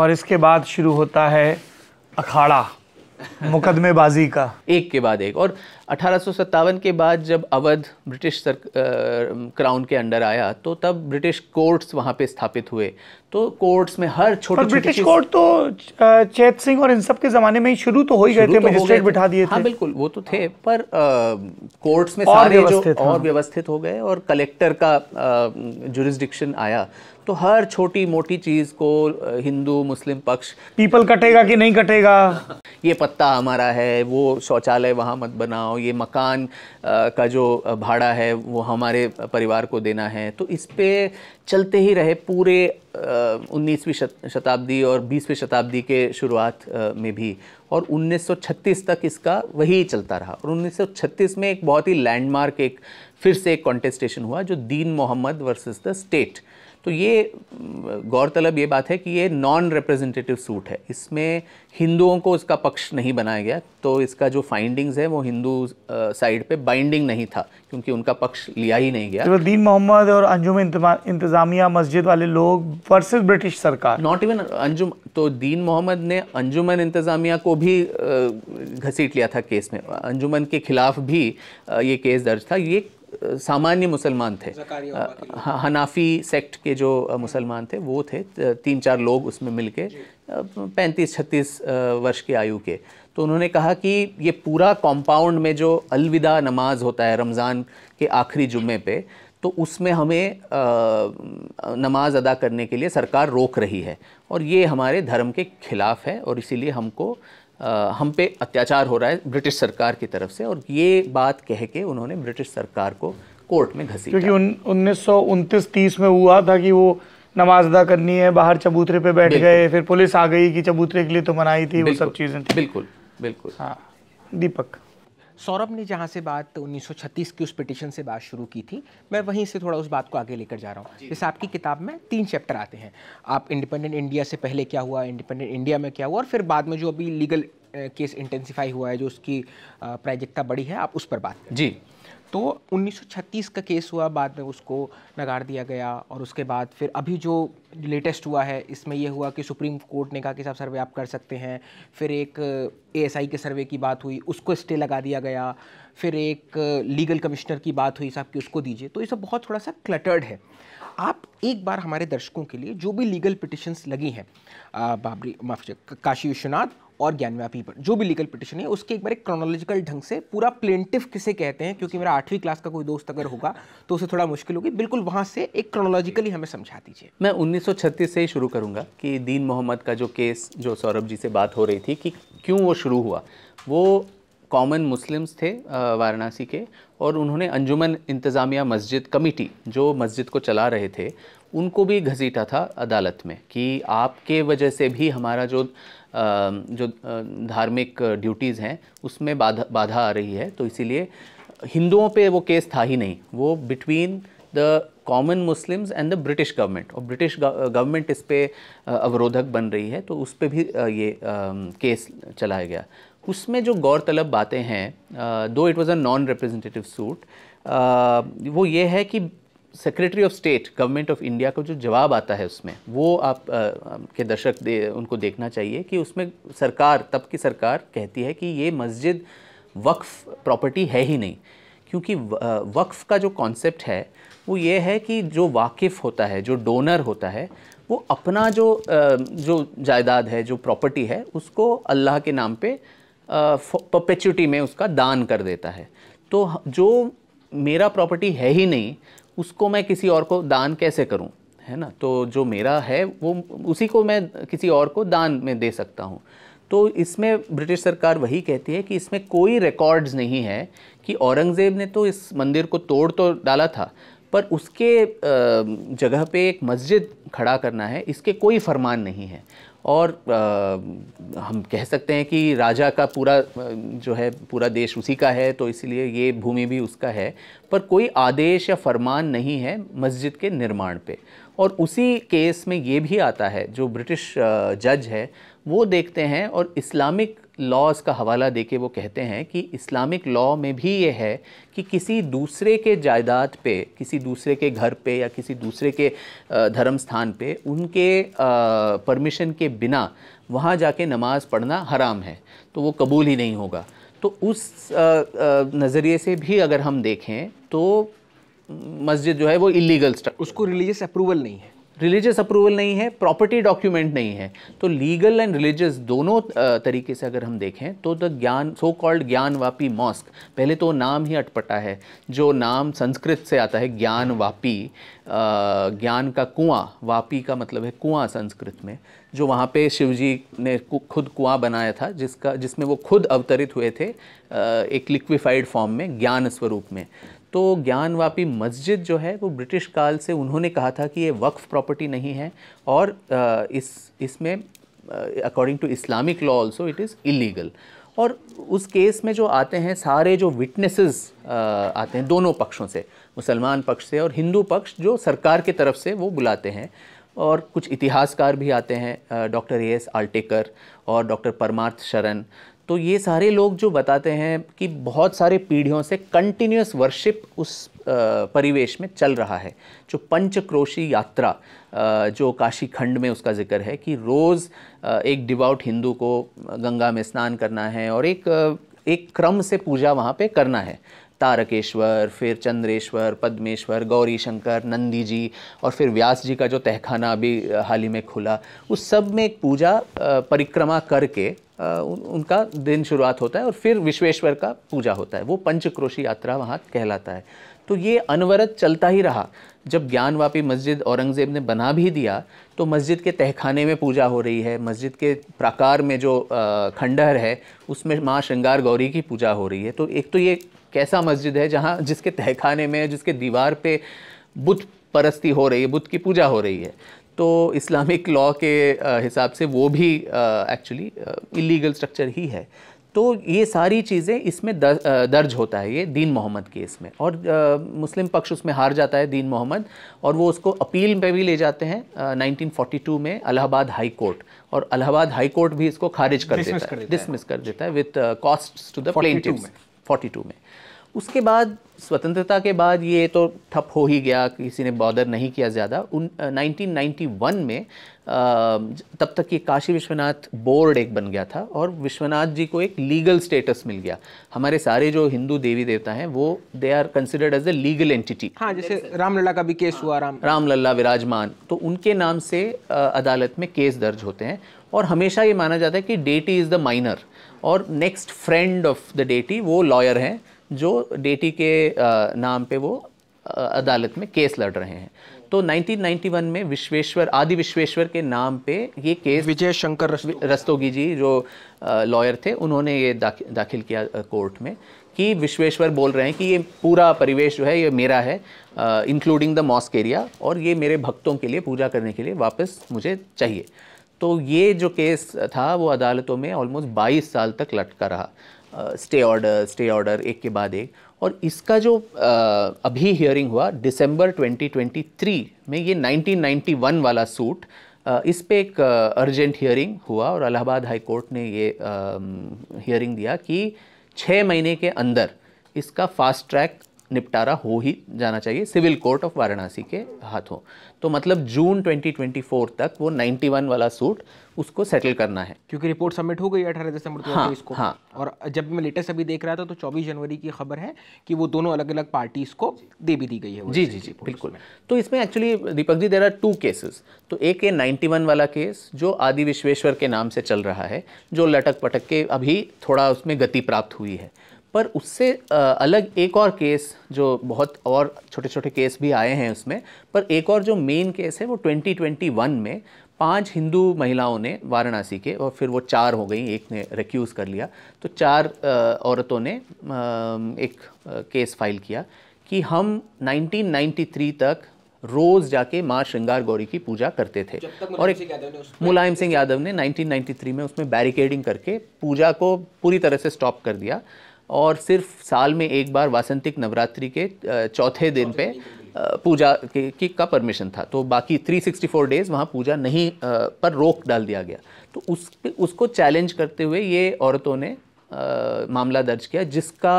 और इसके बाद शुरू होता है अखाड़ा [LAUGHS] मुकदमेबाजी का एक के बाद एक और अठारह के बाद जब अवध ब्रिटिश सर क्राउन के अंडर आया तो तब ब्रिटिश कोर्ट्स वहाँ पे स्थापित हुए तो कोर्ट्स में हर छोटे ब्रिटिश कोर्ट तो चेत सिंह और इन सब के जमाने में ही शुरू तो हो ही गए थे मजिस्ट्रेट तो बिठा दिए हाँ, बिल्कुल वो तो थे हाँ। पर कोर्ट्स में सारे जो हाँ। और व्यवस्थित हो गए और कलेक्टर का जुरिस्डिक्शन आया तो हर छोटी मोटी चीज़ को हिंदू मुस्लिम पक्ष पीपल कटेगा कि नहीं कटेगा ये पत्ता हमारा है वो शौचालय वहाँ मत बनाओ हूँ ये मकान का जो भाड़ा है वो हमारे परिवार को देना है तो इस पर चलते ही रहे पूरे उन्नीसवीं शताब्दी और बीसवीं शताब्दी के शुरुआत में भी और 1936 तक इसका वही चलता रहा और 1936 में एक बहुत ही लैंडमार्क एक फिर से एक कॉन्टेस्टेशन हुआ जो दीन मोहम्मद वर्सेस द स्टेट तो ये गौरतलब ये बात है कि ये नॉन रिप्रेजेंटेटिव सूट है इसमें हिंदुओं को इसका पक्ष नहीं बनाया गया तो इसका जो फाइंडिंग्स है वो हिंदू साइड पे बाइंडिंग नहीं था क्योंकि उनका पक्ष लिया ही नहीं गया तो दीन मोहम्मद और अंजुम इंतज़ामिया मस्जिद वाले लोग वर्सेज ब्रिटिश सरकार नॉट इवन अंजुम तो दीन मोहम्मद ने अंजुमन इंतज़ामिया को भी घसीट लिया था केस में अंजुमन के खिलाफ भी ये केस दर्ज था ये सामान्य मुसलमान थे हनाफी सेक्ट के जो मुसलमान थे वो थे तीन चार लोग उसमें मिलके पैंतीस छत्तीस वर्ष की आयु के तो उन्होंने कहा कि ये पूरा कॉम्पाउंड में जो अलविदा नमाज होता है रमज़ान के आखिरी जुम्मे पे तो उसमें हमें नमाज अदा करने के लिए सरकार रोक रही है और ये हमारे धर्म के खिलाफ है और इसीलिए हमको हम पे अत्याचार हो रहा है ब्रिटिश सरकार की तरफ से और ये बात कह के उन्होंने ब्रिटिश सरकार को कोर्ट में घसी क्योंकि उन, उन्नीस सौ में हुआ था कि वो नमाज अदा करनी है बाहर चबूतरे पे बैठ गए फिर पुलिस आ गई कि चबूतरे के लिए तो मनाई थी वो सब चीज़ें थी बिल्कुल बिल्कुल हाँ दीपक सौरभ ने जहाँ से बात 1936 की उस पिटिशन से बात शुरू की थी मैं वहीं से थोड़ा उस बात को आगे लेकर जा रहा हूँ जैसे आपकी किताब में तीन चैप्टर आते हैं आप इंडिपेंडेंट इंडिया से पहले क्या हुआ इंडिपेंडेंट इंडिया में क्या हुआ और फिर बाद में जो अभी लीगल केस इंटेंसिफाई हुआ है जो उसकी प्रायोजिकता बड़ी है आप उस पर बात जी तो 1936 का केस हुआ बाद में उसको नगाड़ दिया गया और उसके बाद फिर अभी जो लेटेस्ट हुआ है इसमें यह हुआ कि सुप्रीम कोर्ट ने कहा कि साहब सर्वे आप कर सकते हैं फिर एक ए के सर्वे की बात हुई उसको स्टे लगा दिया गया फिर एक लीगल कमिश्नर की बात हुई साहब कि उसको दीजिए तो ये सब बहुत थोड़ा सा क्लटर्ड है आप एक बार हमारे दर्शकों के लिए जो भी लीगल पिटिशन्स लगी हैं बाबरी माफ काशी विश्वनाथ और ज्ञानव्यापी पर जो भी लीगल पिटिशन है उसके एक बार एक क्रोनोलॉजिकल ढंग से पूरा प्लेंटिव किसे कहते हैं क्योंकि मेरा आठवीं क्लास का कोई दोस्त अगर होगा तो उसे थोड़ा मुश्किल होगी बिल्कुल वहाँ से एक क्रोनोलॉजिकली हमें समझा दीजिए मैं उन्नीस से ही शुरू करूँगा कि दीन मोहम्मद का जो केस जो सौरभ जी से बात हो रही थी कि क्यों वो शुरू हुआ वो कॉमन मुस्लिम्स थे वाराणसी के और उन्होंने अंजुमन इंतज़ामिया मस्जिद कमेटी जो मस्जिद को चला रहे थे उनको भी घसीटा था अदालत में कि आपके वजह से भी हमारा जो जो धार्मिक ड्यूटीज़ हैं उसमें बाधा बाधा आ रही है तो इसीलिए हिंदुओं पे वो केस था ही नहीं वो between the common Muslims and the British government और ब्रिटिश गवर्नमेंट इस पर अवरोधक बन रही है तो उस पर भी ये केस चलाया गया उसमें जो गौरतलब बातें हैं दो it was a non representative suit वो ये है कि secretary of state government of India का जो जवाब आता है उसमें वो आप आ, के दर्शक दे उनको देखना चाहिए कि उसमें सरकार तब की सरकार कहती है कि ये मस्जिद वक्फ प्रॉपर्टी है ही नहीं क्योंकि वक्फ का जो कॉन्सेप्ट है वो ये है कि जो वाकिफ़ होता है जो डोनर होता है वो अपना जो जो जायदाद है जो प्रॉपर्टी है उसको अल्लाह के नाम पे पपेचुटी में उसका दान कर देता है तो जो मेरा प्रॉपर्टी है ही नहीं उसको मैं किसी और को दान कैसे करूँ है ना तो जो मेरा है वो उसी को मैं किसी और को दान में दे सकता हूँ तो इसमें ब्रिटिश सरकार वही कहती है कि इसमें कोई रिकॉर्ड्स नहीं है कि औरंगज़ेब ने तो इस मंदिर को तोड़ तो डाला था पर उसके जगह पे एक मस्जिद खड़ा करना है इसके कोई फरमान नहीं है और आ, हम कह सकते हैं कि राजा का पूरा जो है पूरा देश उसी का है तो इसलिए ये भूमि भी उसका है पर कोई आदेश या फरमान नहीं है मस्जिद के निर्माण पे और उसी केस में ये भी आता है जो ब्रिटिश जज है वो देखते हैं और इस्लामिक लॉज़ का हवाला दे के वो कहते हैं कि इस्लामिक लॉ में भी ये है कि किसी दूसरे के जायदाद पे किसी दूसरे के घर पे या किसी दूसरे के धर्म स्थान पे उनके परमिशन के बिना वहाँ जाके नमाज़ पढ़ना हराम है तो वो कबूल ही नहीं होगा तो उस नज़रिए से भी अगर हम देखें तो मस्जिद जो है वो इलीगल उसको रिलीजियस अप्रूवल नहीं है रिलीजियस अप्रूवल नहीं है प्रॉपर्टी डॉक्यूमेंट नहीं है तो लीगल एंड रिलीजियस दोनों तरीके से अगर हम देखें तो द ज्ञान सो कॉल्ड ज्ञानवापी मॉस्क पहले तो नाम ही अटपटा है जो नाम संस्कृत से आता है ज्ञानवापी ज्ञान का कुआं वापी का मतलब है कुआं संस्कृत में जो वहाँ पे शिवजी ने खुद कुआं बनाया था जिसका जिसमें वो खुद अवतरित हुए थे एक लिक्विफाइड फॉर्म में ज्ञान स्वरूप में तो ज्ञानवापी मस्जिद जो है वो ब्रिटिश काल से उन्होंने कहा था कि ये वक्फ प्रॉपर्टी नहीं है और इस इसमें according to Islamic law also it is illegal और उस केस में जो आते हैं सारे जो विटनेसेस आते हैं दोनों पक्षों से मुसलमान पक्ष से और हिंदू पक्ष जो सरकार की तरफ से वो बुलाते हैं और कुछ इतिहासकार भी आते हैं डॉक्टर ए एस आल्टेकर और डॉक्टर परमार्थ शरण तो ये सारे लोग जो बताते हैं कि बहुत सारे पीढ़ियों से कंटिन्यूस वर्शिप उस परिवेश में चल रहा है जो पंचक्रोशी यात्रा जो काशी खंड में उसका जिक्र है कि रोज़ एक डिवाउट हिंदू को गंगा में स्नान करना है और एक एक क्रम से पूजा वहाँ पे करना है तारकेश्वर फिर चंद्रेश्वर पद्मेश्वर गौरी शंकर नंदी जी और फिर व्यास जी का जो तहखाना अभी हाल ही में खुला उस सब में एक पूजा परिक्रमा करके उनका दिन शुरुआत होता है और फिर विश्वेश्वर का पूजा होता है वो पंचक्रोशी यात्रा वहाँ कहलाता है तो ये अनवरत चलता ही रहा जब ज्ञानवापी मस्जिद औरंगज़ेब ने बना भी दिया तो मस्जिद के तहखाने में पूजा हो रही है मस्जिद के प्राकार में जो खंडहर है उसमें माँ श्रृंगार गौरी की पूजा हो रही है तो एक तो ये कैसा मस्जिद है जहाँ जिसके तहखाने में जिसके दीवार पे बुत परस्ती हो रही है बुत की पूजा हो रही है तो इस्लामिक लॉ के हिसाब से वो भी एक्चुअली इलीगल स्ट्रक्चर ही है तो ये सारी चीज़ें इसमें दर्ज होता है ये दीन मोहम्मद केस में और आ, मुस्लिम पक्ष उसमें हार जाता है दीन मोहम्मद और वो उसको अपील पे भी ले जाते हैं आ, 1942 में अलाहाबाद हाई कोर्ट और अलाहाबाद हाई कोर्ट भी इसको खारिज कर देता है डिसमिस कर देता है with cost to the plain to में उसके बाद स्वतंत्रता के बाद ये तो ठप हो ही गया किसी ने बॉर्डर नहीं किया ज़्यादा उन नाइनटीन नाइन्टी वन में तब तक ये काशी विश्वनाथ बोर्ड एक बन गया था और विश्वनाथ जी को एक लीगल स्टेटस मिल गया हमारे सारे जो हिंदू देवी देवता हैं वो they are considered as a legal entity हाँ जैसे रामलला का भी केस हाँ, हुआ राम रामलला विराजमान तो उनके नाम से अदालत में केस दर्ज होते हैं और हमेशा ये माना जाता है कि डेटी इज़ द माइनर और next friend of the deity वो लॉयर हैं जो डेटी के नाम पे वो अदालत में केस लड़ रहे हैं तो 1991 में विश्वेश्वर आदि विश्वेश्वर के नाम पे ये केस विजय शंकर रस्तोगी जी जो लॉयर थे उन्होंने ये दाखिल किया कोर्ट में कि विश्वेश्वर बोल रहे हैं कि ये पूरा परिवेश जो है ये मेरा है इंक्लूडिंग द मॉस्क एरिया और ये मेरे भक्तों के लिए पूजा करने के लिए वापस मुझे चाहिए तो ये जो केस था वो अदालतों में ऑलमोस्ट 22 साल तक लटका रहा स्टे ऑर्डर स्टे ऑर्डर एक के बाद एक और इसका जो uh, अभी हियरिंग हुआ दिसंबर 2023 में ये 1991 वाला सूट uh, इस पे एक अर्जेंट uh, हियरिंग हुआ और अलाहाबाद हाई कोर्ट ने ये हियरिंग दिया कि छः महीने के अंदर इसका फास्ट ट्रैक निपटारा हो ही जाना चाहिए सिविल कोर्ट ऑफ वाराणसी के हाथों तो मतलब जून 2024 तक वो 91 वाला सूट उसको सेटल करना है क्योंकि रिपोर्ट सबमिट हो गई अठारह दिसंबर दो हाँ, को हाँ और जब मैं लेटेस्ट अभी देख रहा था तो 24 जनवरी की खबर है कि वो दोनों अलग अलग पार्टीज को दे भी दी गई है जी जी जी बिल्कुल तो इसमें actually Deepak ji there are two cases तो एक है नाइन्टी वाला केस जो आदि विश्वेश्वर के नाम से चल रहा है जो लटक पटक के अभी थोड़ा उसमें गति प्राप्त हुई है पर उससे अलग एक और केस जो बहुत और छोटे छोटे केस भी आए हैं उसमें पर एक और जो मेन केस है वो 2021 में पांच हिंदू महिलाओं ने वाराणसी के और फिर वो चार हो गई एक ने रिक्यूज़ कर लिया तो चार औरतों ने एक केस फाइल किया कि हम 1993 तक रोज़ जाके माँ श्रृंगार गौरी की पूजा करते थे और एक मुलायम सिंह यादव ने 1993 में उसमें बैरिकेडिंग करके पूजा को पूरी तरह से स्टॉप कर दिया और सिर्फ साल में एक बार वासंतिक नवरात्रि के चौथे दिन पे पूजा के, की का परमिशन था तो बाकी 364 डेज़ वहाँ पूजा नहीं पर रोक डाल दिया गया तो उस उसको चैलेंज करते हुए ये औरतों ने मामला दर्ज किया जिसका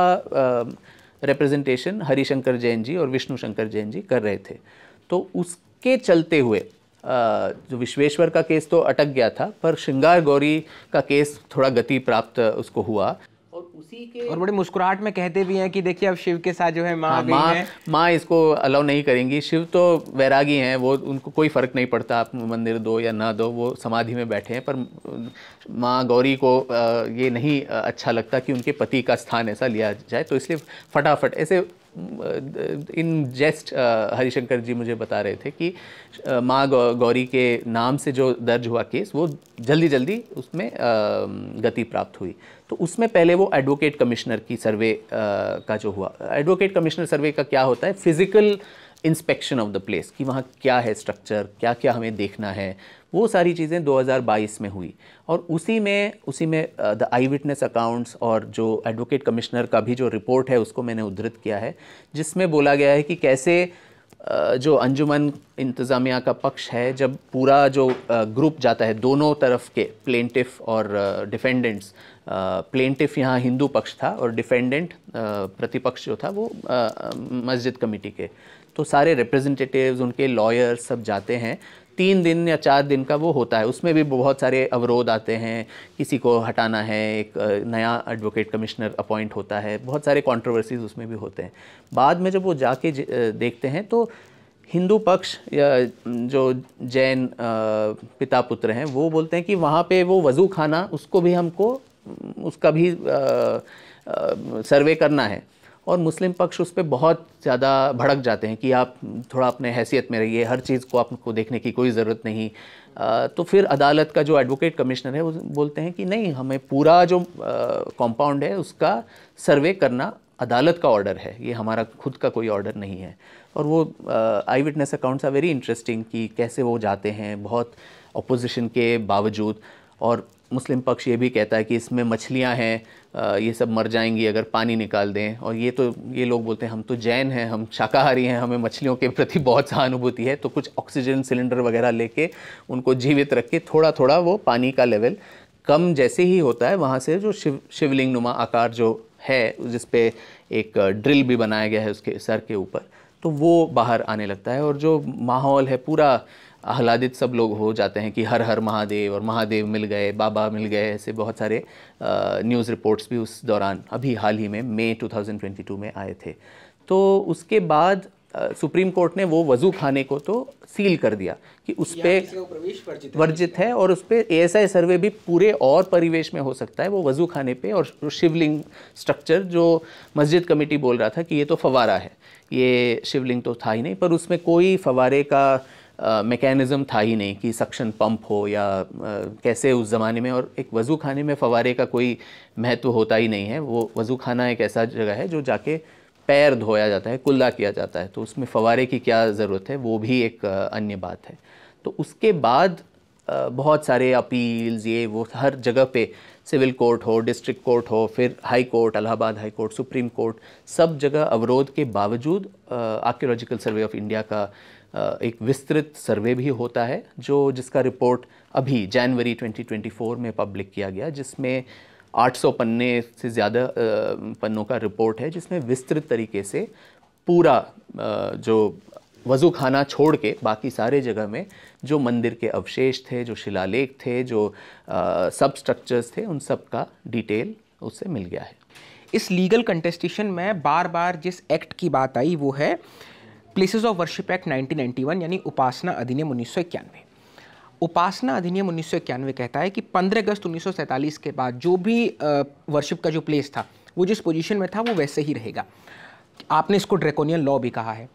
रिप्रेजेंटेशन हरिशंकर जैन जी और विष्णु शंकर जैन जी कर रहे थे तो उसके चलते हुए जो विश्वेश्वर का केस तो अटक गया था पर श्रृंगार गौरी का केस थोड़ा गति प्राप्त उसको हुआ उसी के और बड़ी मुस्कुराहट में कहते भी हैं कि देखिए अब शिव के साथ जो है माँ हाँ, माँ माँ इसको अलाउ नहीं करेंगी शिव तो वैरागी हैं वो उनको कोई फ़र्क नहीं पड़ता आप मंदिर दो या ना दो वो समाधि में बैठे हैं पर माँ गौरी को ये नहीं अच्छा लगता कि उनके पति का स्थान ऐसा लिया जाए तो इसलिए फटाफट ऐसे इन जेस्ट हरिशंकर जी मुझे बता रहे थे कि माँ गौरी के नाम से जो दर्ज हुआ केस वो जल्दी जल्दी उसमें गति प्राप्त हुई तो उसमें पहले वो एडवोकेट कमिश्नर की सर्वे का जो हुआ एडवोकेट कमिश्नर सर्वे का क्या होता है physical inspection of the place कि वहाँ क्या है स्ट्रक्चर क्या क्या हमें देखना है वो सारी चीज़ें 2022 में हुई और उसी में उसी में द आई विटनेस अकाउंट्स और जो एडवोकेट कमिश्नर का भी जो रिपोर्ट है उसको मैंने उद्धृत किया है जिसमें बोला गया है कि कैसे जो अंजुमन इंतज़ामिया का पक्ष है जब पूरा जो ग्रुप जाता है दोनों तरफ के प्लेंटिफ और डिफेंडेंट्स प्लेंटिफ यहाँ हिंदू पक्ष था और डिफेंडेंट प्रतिपक्ष जो था वो मस्जिद कमेटी के तो सारे रिप्रेजेंटेटिव्स उनके लॉयर्स सब जाते हैं तीन दिन या चार दिन का वो होता है उसमें भी बहुत सारे अवरोध आते हैं किसी को हटाना है एक नया एडवोकेट कमिश्नर अपॉइंट होता है बहुत सारे कॉन्ट्रोवर्सीज उसमें भी होते हैं बाद में जब वो जाके देखते हैं तो हिंदू पक्ष या जो जैन पिता पुत्र हैं वो बोलते हैं कि वहाँ पे वो वज़ू खाना उसको भी हमको उसका भी आ, आ, सर्वे करना है और मुस्लिम पक्ष उस पर बहुत ज़्यादा भड़क जाते हैं कि आप थोड़ा अपने हैसियत में रहिए हर चीज़ को आपको देखने की कोई ज़रूरत नहीं आ, तो फिर अदालत का जो एडवोकेट कमिश्नर है वो बोलते हैं कि नहीं हमें पूरा जो कंपाउंड है उसका सर्वे करना अदालत का ऑर्डर है ये हमारा खुद का कोई ऑर्डर नहीं है और वो eye witness accounts are very interesting कि कैसे वो जाते हैं बहुत अपोजिशन के बावजूद और मुस्लिम पक्ष ये भी कहता है कि इसमें मछलियाँ हैं ये सब मर जाएंगी अगर पानी निकाल दें और ये तो ये लोग बोलते हैं हम तो जैन हैं हम शाकाहारी हैं हमें मछलियों के प्रति [LAUGHS] बहुत सहानुभूति है तो कुछ ऑक्सीजन सिलेंडर वगैरह लेके उनको जीवित रख के थोड़ा थोड़ा वो पानी का लेवल कम जैसे ही होता है वहाँ से जो शिव शिवलिंग नुमा आकार जो है जिसपे एक ड्रिल भी बनाया गया है उसके सर के ऊपर तो वो बाहर आने लगता है और जो माहौल है पूरा आह्लादित सब लोग हो जाते हैं कि हर हर महादेव और महादेव मिल गए बाबा मिल गए ऐसे बहुत सारे न्यूज़ रिपोर्ट्स भी उस दौरान अभी हाल ही में मई 2022 में आए थे तो उसके बाद सुप्रीम कोर्ट ने वो वजू खाने को तो सील कर दिया कि उस पर वर्जित है और उस पर ए सर्वे भी पूरे और परिवेश में हो सकता है वो वजू खाने पे और शिवलिंग स्ट्रक्चर जो मस्जिद कमेटी बोल रहा था कि ये तो फवारा है ये शिवलिंग तो था ही नहीं पर उसमें कोई फवारे का मेकेनिज़म था ही नहीं कि सक्शन पंप हो या आ, कैसे उस ज़माने में और एक वज़ू खाने में फ़वारे का कोई महत्व होता ही नहीं है वो वज़ू खाना एक ऐसा जगह है जो जाके पैर धोया जाता है कुल्ला किया जाता है तो उसमें फ़वारे की क्या ज़रूरत है वो भी एक अन्य बात है तो उसके बाद बहुत सारे अपील्स ये वो हर जगह पे सिविल कोर्ट हो डिस्ट्रिक्ट कोर्ट हो फिर high court Allahabad high court supreme court सब जगह अवरोध के बावजूद आर्कियोलॉजिकल सर्वे ऑफ इंडिया का एक विस्तृत सर्वे भी होता है जो जिसका रिपोर्ट अभी जनवरी 2024 में पब्लिक किया गया जिसमें 800 पन्ने से ज़्यादा पन्नों का रिपोर्ट है जिसमें विस्तृत तरीके से पूरा जो वज़ू खाना छोड़ के बाकी सारे जगह में जो मंदिर के अवशेष थे जो शिलालेख थे जो सब स्ट्रक्चर्स थे उन सब का डिटेल उससे मिल गया है इस लीगल कंटेस्टेशन में बार बार जिस एक्ट की बात आई वो है प्लेसेस ऑफ वर्शिप एक्ट 1991 यानी उपासना अधिनियम उन्नीस उपासना अधिनियम उन्नीस कहता है कि 15 अगस्त 1947 के बाद जो भी वर्शिप का जो प्लेस था वो जिस पोजीशन में था वो वैसे ही रहेगा आपने इसको ड्रेकोनियन लॉ भी कहा है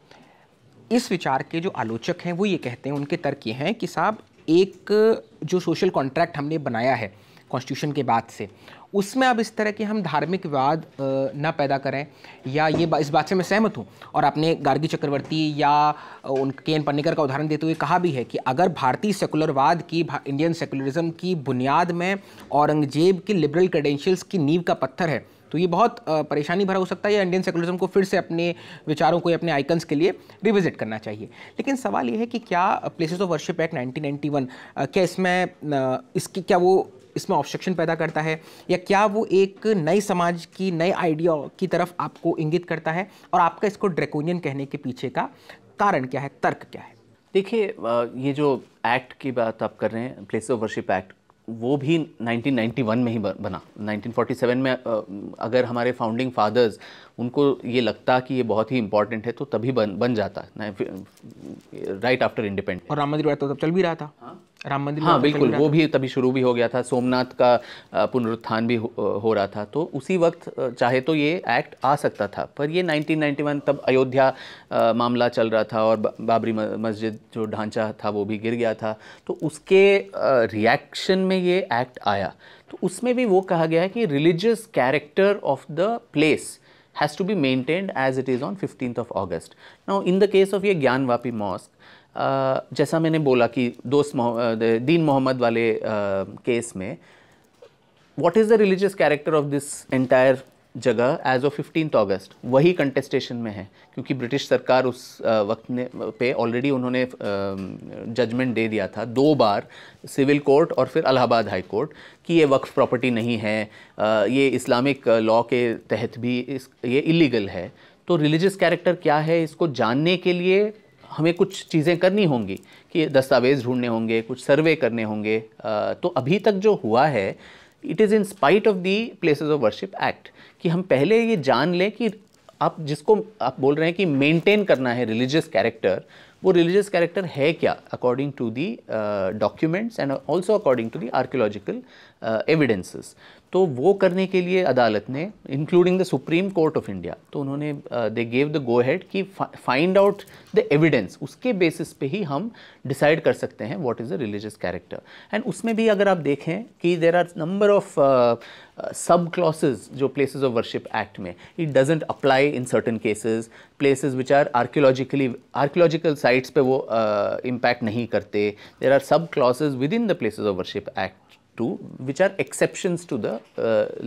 इस विचार के जो आलोचक हैं वो ये कहते हैं उनके तर्क ये हैं कि साहब एक जो सोशल कॉन्ट्रैक्ट हमने बनाया है कॉन्स्टिट्यूशन के बाद से उसमें अब इस तरह के हम धार्मिक विवाद ना पैदा करें या ये बा, इस बात से मैं सहमत हूँ और आपने गार्गी चक्रवर्ती या उन के एन पन्नीकर का उदाहरण देते हुए कहा भी है कि अगर भारतीय सेकुलरवाद की इंडियन सेकुलरिज्म की बुनियाद में औरंगजेब की लिबरल क्रेडेंशियल्स की नींव का पत्थर है तो ये बहुत परेशानी भरा हो सकता है या इंडियन सेकुलरिज्म को फिर से अपने विचारों को अपने आइकन्स के लिए रिविजिट करना चाहिए लेकिन सवाल ये है कि क्या प्लेसेस ऑफ वर्शिप एक्ट 1991 क्या इसमें इसकी क्या वो इसमें ऑब्स्ट्रक्शन पैदा करता है या क्या वो एक नए समाज की नए आइडिया की तरफ आपको इंगित करता है और आपका इसको ड्रेकोनियन कहने के पीछे का कारण क्या है तर्क क्या है देखिए ये जो एक्ट की बात आप कर रहे हैं प्लेस ऑफ वर्शिप एक्ट वो भी 1991 में ही बना 1947 में अगर हमारे फाउंडिंग फादर्स उनको ये लगता कि ये बहुत ही इंपॉर्टेंट है तो तभी बन बन जाता राइट आफ्टर इंडिपेंडेंस और राम मंदिर तो तब चल भी रहा था हाँ? राम मंदिर हाँ बिल्कुल वो भी तभी शुरू भी हो गया था सोमनाथ का पुनरुत्थान भी हो, रहा था तो उसी वक्त चाहे तो ये एक्ट आ सकता था पर ये 1991 तब अयोध्या मामला चल रहा था और बाबरी मस्जिद जो ढांचा था वो भी गिर गया था तो उसके रिएक्शन में ये एक्ट आया तो उसमें भी वो कहा गया है कि religious character of the place to be be as it is on fifteenth of August now in the case of ये ज्ञान वापी मॉस्क जैसा मैंने बोला कि दोस्त दीन मोहम्मद वाले केस में what is the religious character of this entire जगह एज ऑफ फिफ्टींथ ऑगस्ट वही कंटेस्टेशन में है क्योंकि ब्रिटिश सरकार उस वक्त ने पे ऑलरेडी उन्होंने जजमेंट दे दिया था दो बार सिविल कोर्ट और फिर अलाहाबाद हाई कोर्ट कि ये वक्फ प्रॉपर्टी नहीं है ये इस्लामिक लॉ के तहत भी इस ये इलीगल है तो रिलीजियस कैरेक्टर क्या है इसको जानने के लिए हमें कुछ चीज़ें करनी होंगी कि दस्तावेज़ ढूंढने होंगे कुछ सर्वे करने होंगे तो अभी तक जो हुआ है it is in spite of the places of worship act कि हम पहले ये जान लें कि आप जिसको आप बोल रहे हैं कि मेंटेन करना है रिलीजियस कैरेक्टर वो रिलीजियस कैरेक्टर है क्या according to the documents and also according to the archaeological evidences तो वो करने के लिए अदालत ने including the supreme court of India तो उन्होंने they gave the go head कि फाइंड आउट द एविडेंस उसके बेसिस पे ही हम डिसाइड कर सकते हैं what is the religious character and उसमें भी अगर आप देखें कि there are number of sub clauses जो प्लेसेस ऑफ वर्शिप एक्ट में it doesn't apply in certain cases places which are archaeologically archaeological sites पे वो इम्पैक्ट uh, नहीं करते there are sub clauses within the places of worship act to which are exceptions to the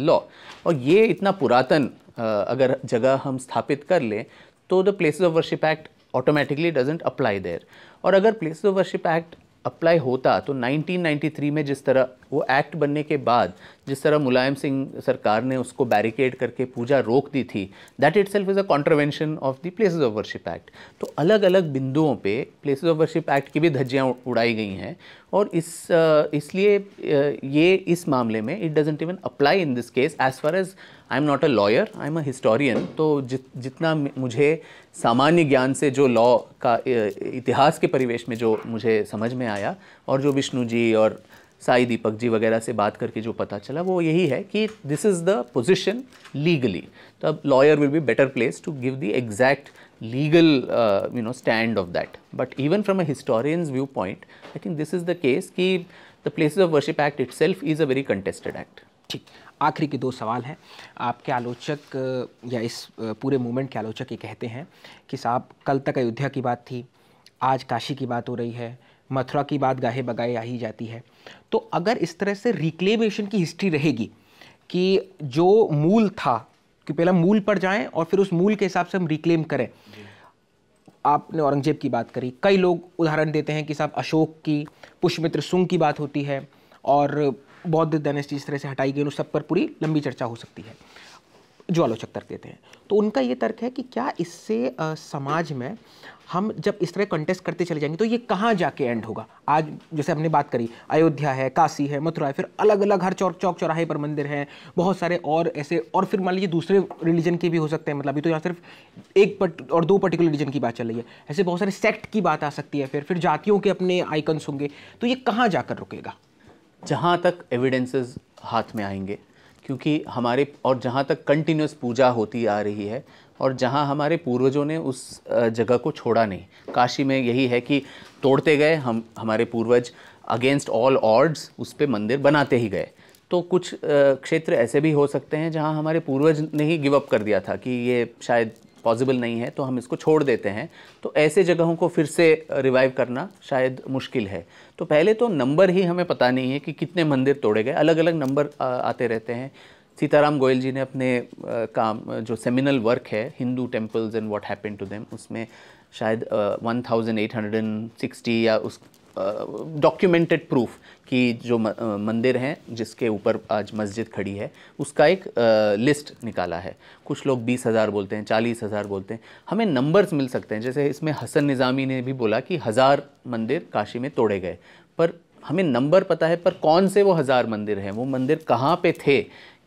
law और ये इतना पुरातन uh, अगर जगह हम स्थापित कर लें तो the places of worship act automatically doesn't apply there और अगर places of worship act apply होता तो 1993 में जिस तरह वो एक्ट बनने के बाद जिस तरह मुलायम सिंह सरकार ने उसको बैरिकेड करके पूजा रोक दी थी that itself is a contravention of the places of worship act तो अलग अलग बिंदुओं पे प्लेसेज ऑफ वर्शिप एक्ट की भी धज्जियाँ उड़ाई गई हैं और इस इसलिए ये इस मामले में it doesn't even apply in this case as far as I am not a lawyer I am a historian तो जित जितना मुझे सामान्य ज्ञान से जो लॉ का इतिहास के परिवेश में जो मुझे समझ में आया और जो विष्णु जी और साई दीपक जी वगैरह से बात करके जो पता चला वो यही है कि this is the position legally तो अब lawyer will be better place to give the exact legal you know stand of that but even from a historian's view point I think this is the case कि the place of worship act itself is a very contested act ठीक आखिरी के दो सवाल हैं आपके आलोचक या इस पूरे मूवमेंट के आलोचक ये कहते हैं कि साहब कल तक अयोध्या की बात थी आज काशी की बात हो रही है मथुरा की बात गाहे बगाए आ ही जाती है तो अगर इस तरह से रिक्लेमेशन की हिस्ट्री रहेगी कि जो मूल था कि पहला मूल पर जाएं और फिर उस मूल के हिसाब से हम रिक्लेम करें आपने औरंगजेब की बात करी कई लोग उदाहरण देते हैं कि साहब अशोक की पुष्मित्र सुंग की बात होती है और बौद्ध डायनेस्टी इस तरह से हटाई गई उन सब पर पूरी लंबी चर्चा हो सकती है जो आलोचक तर्क देते हैं तो उनका ये तर्क है कि क्या इससे आ, समाज में हम जब इस तरह कंटेस्ट करते चले जाएंगे तो ये कहाँ जाके एंड होगा आज जैसे हमने बात करी अयोध्या है काशी है मथुरा है फिर अलग अलग हर चौक चौक चौराहे पर मंदिर हैं बहुत सारे और ऐसे और फिर मान लीजिए दूसरे रिलीजन के भी हो सकते हैं मतलब अभी तो यहाँ सिर्फ एक पट और दो पर्टिकुलर रिलीजन की बात चल रही है ऐसे बहुत सारे सेक्ट की बात आ सकती है फिर फिर जातियों के अपने आइकन्स होंगे तो ये कहाँ जाकर रुकेगा जहाँ तक एविडेंसेस हाथ में आएंगे क्योंकि हमारे और जहाँ तक कंटिन्यूस पूजा होती आ रही है और जहाँ हमारे पूर्वजों ने उस जगह को छोड़ा नहीं काशी में यही है कि तोड़ते गए हम हमारे पूर्वज अगेंस्ट ऑल ऑर्ड्स उस पर मंदिर बनाते ही गए तो कुछ क्षेत्र ऐसे भी हो सकते हैं जहाँ हमारे पूर्वज ने ही गिव अप कर दिया था कि ये शायद पॉसिबल नहीं है तो हम इसको छोड़ देते हैं तो ऐसे जगहों को फिर से रिवाइव करना शायद मुश्किल है तो पहले तो नंबर ही हमें पता नहीं है कि कितने मंदिर तोड़े गए अलग अलग नंबर आते रहते हैं सीताराम गोयल जी ने अपने काम जो सेमिनल वर्क है Hindu temples and what happen to them उसमें शायद one thousand eight hundred and sixty या उस डॉक्यूमेंटेड प्रूफ कि जो मंदिर हैं जिसके ऊपर आज मस्जिद खड़ी है उसका एक लिस्ट निकाला है कुछ लोग बीस हज़ार बोलते हैं चालीस हज़ार बोलते हैं हमें नंबर्स मिल सकते हैं जैसे इसमें हसन निज़ामी ने भी बोला कि हज़ार मंदिर काशी में तोड़े गए पर हमें नंबर पता है पर कौन से वो हज़ार मंदिर हैं वो मंदिर कहाँ पे थे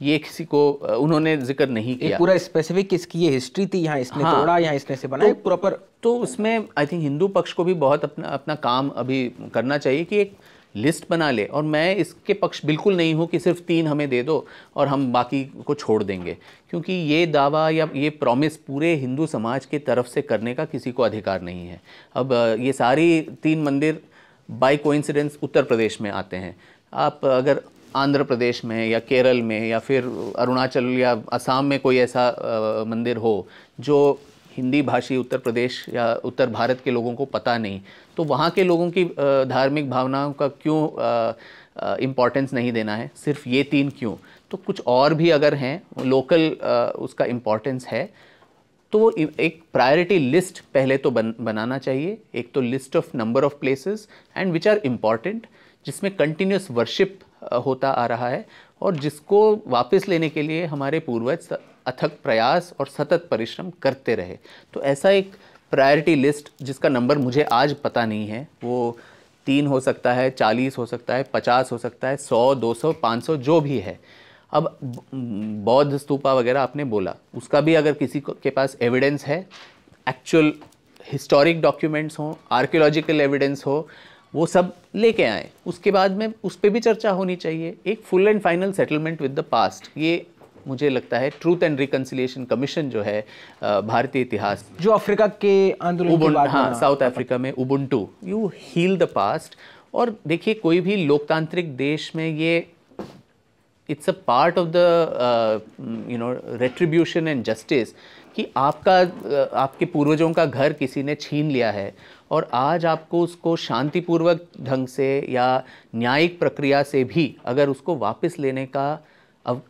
ये किसी को उन्होंने जिक्र नहीं किया पूरा स्पेसिफिक इसकी ये हिस्ट्री थी यहाँ इसने हाँ, तोड़ा यहाँ इसने से बनाया तो, प्रॉपर तो उसमें आई थिंक हिंदू पक्ष को भी बहुत अपना अपना काम अभी करना चाहिए कि एक लिस्ट बना ले और मैं इसके पक्ष बिल्कुल नहीं हूँ कि सिर्फ तीन हमें दे दो और हम बाकी को छोड़ देंगे क्योंकि ये दावा या ये प्रॉमिस पूरे हिंदू समाज के तरफ से करने का किसी को अधिकार नहीं है अब ये सारी तीन मंदिर बाई कोइंसिडेंस उत्तर प्रदेश में आते हैं आप अगर आंध्र प्रदेश में या केरल में या फिर अरुणाचल या असम में कोई ऐसा मंदिर हो जो हिंदी भाषी उत्तर प्रदेश या उत्तर भारत के लोगों को पता नहीं तो वहाँ के लोगों की धार्मिक भावनाओं का क्यों इम्पॉर्टेंस नहीं देना है सिर्फ ये तीन क्यों तो कुछ और भी अगर हैं लोकल उसका इम्पॉर्टेंस है तो एक प्रायोरिटी लिस्ट पहले तो बन, बनाना चाहिए एक तो list of number of places and which are important जिसमें कंटिन्यूस वर्शिप होता आ रहा है और जिसको वापस लेने के लिए हमारे पूर्वज अथक प्रयास और सतत परिश्रम करते रहे तो ऐसा एक प्रायोरिटी लिस्ट जिसका नंबर मुझे आज पता नहीं है वो तीन हो सकता है चालीस हो सकता है पचास हो सकता है सौ दो सौ पाँच सौ जो भी है अब बौद्ध स्तूपा वगैरह आपने बोला उसका भी अगर किसी को के पास एविडेंस है एक्चुअल हिस्टोरिक डॉक्यूमेंट्स हों आर्कियोलॉजिकल एविडेंस हो वो सब लेके आए उसके बाद में उस पर भी चर्चा होनी चाहिए एक full and final settlement with the past ये मुझे लगता है ट्रूथ एंड रिकन्सिलियेशन कमीशन जो है भारतीय इतिहास जो अफ्रीका के आंदोलन हाँ साउथ अफ्रीका में Ubuntu you heal the past और देखिए कोई भी लोकतांत्रिक देश में ये it's a part of the you know retribution and justice कि आपका आपके पूर्वजों का घर किसी ने छीन लिया है और आज आपको उसको शांतिपूर्वक ढंग से या न्यायिक प्रक्रिया से भी अगर उसको वापस लेने का अब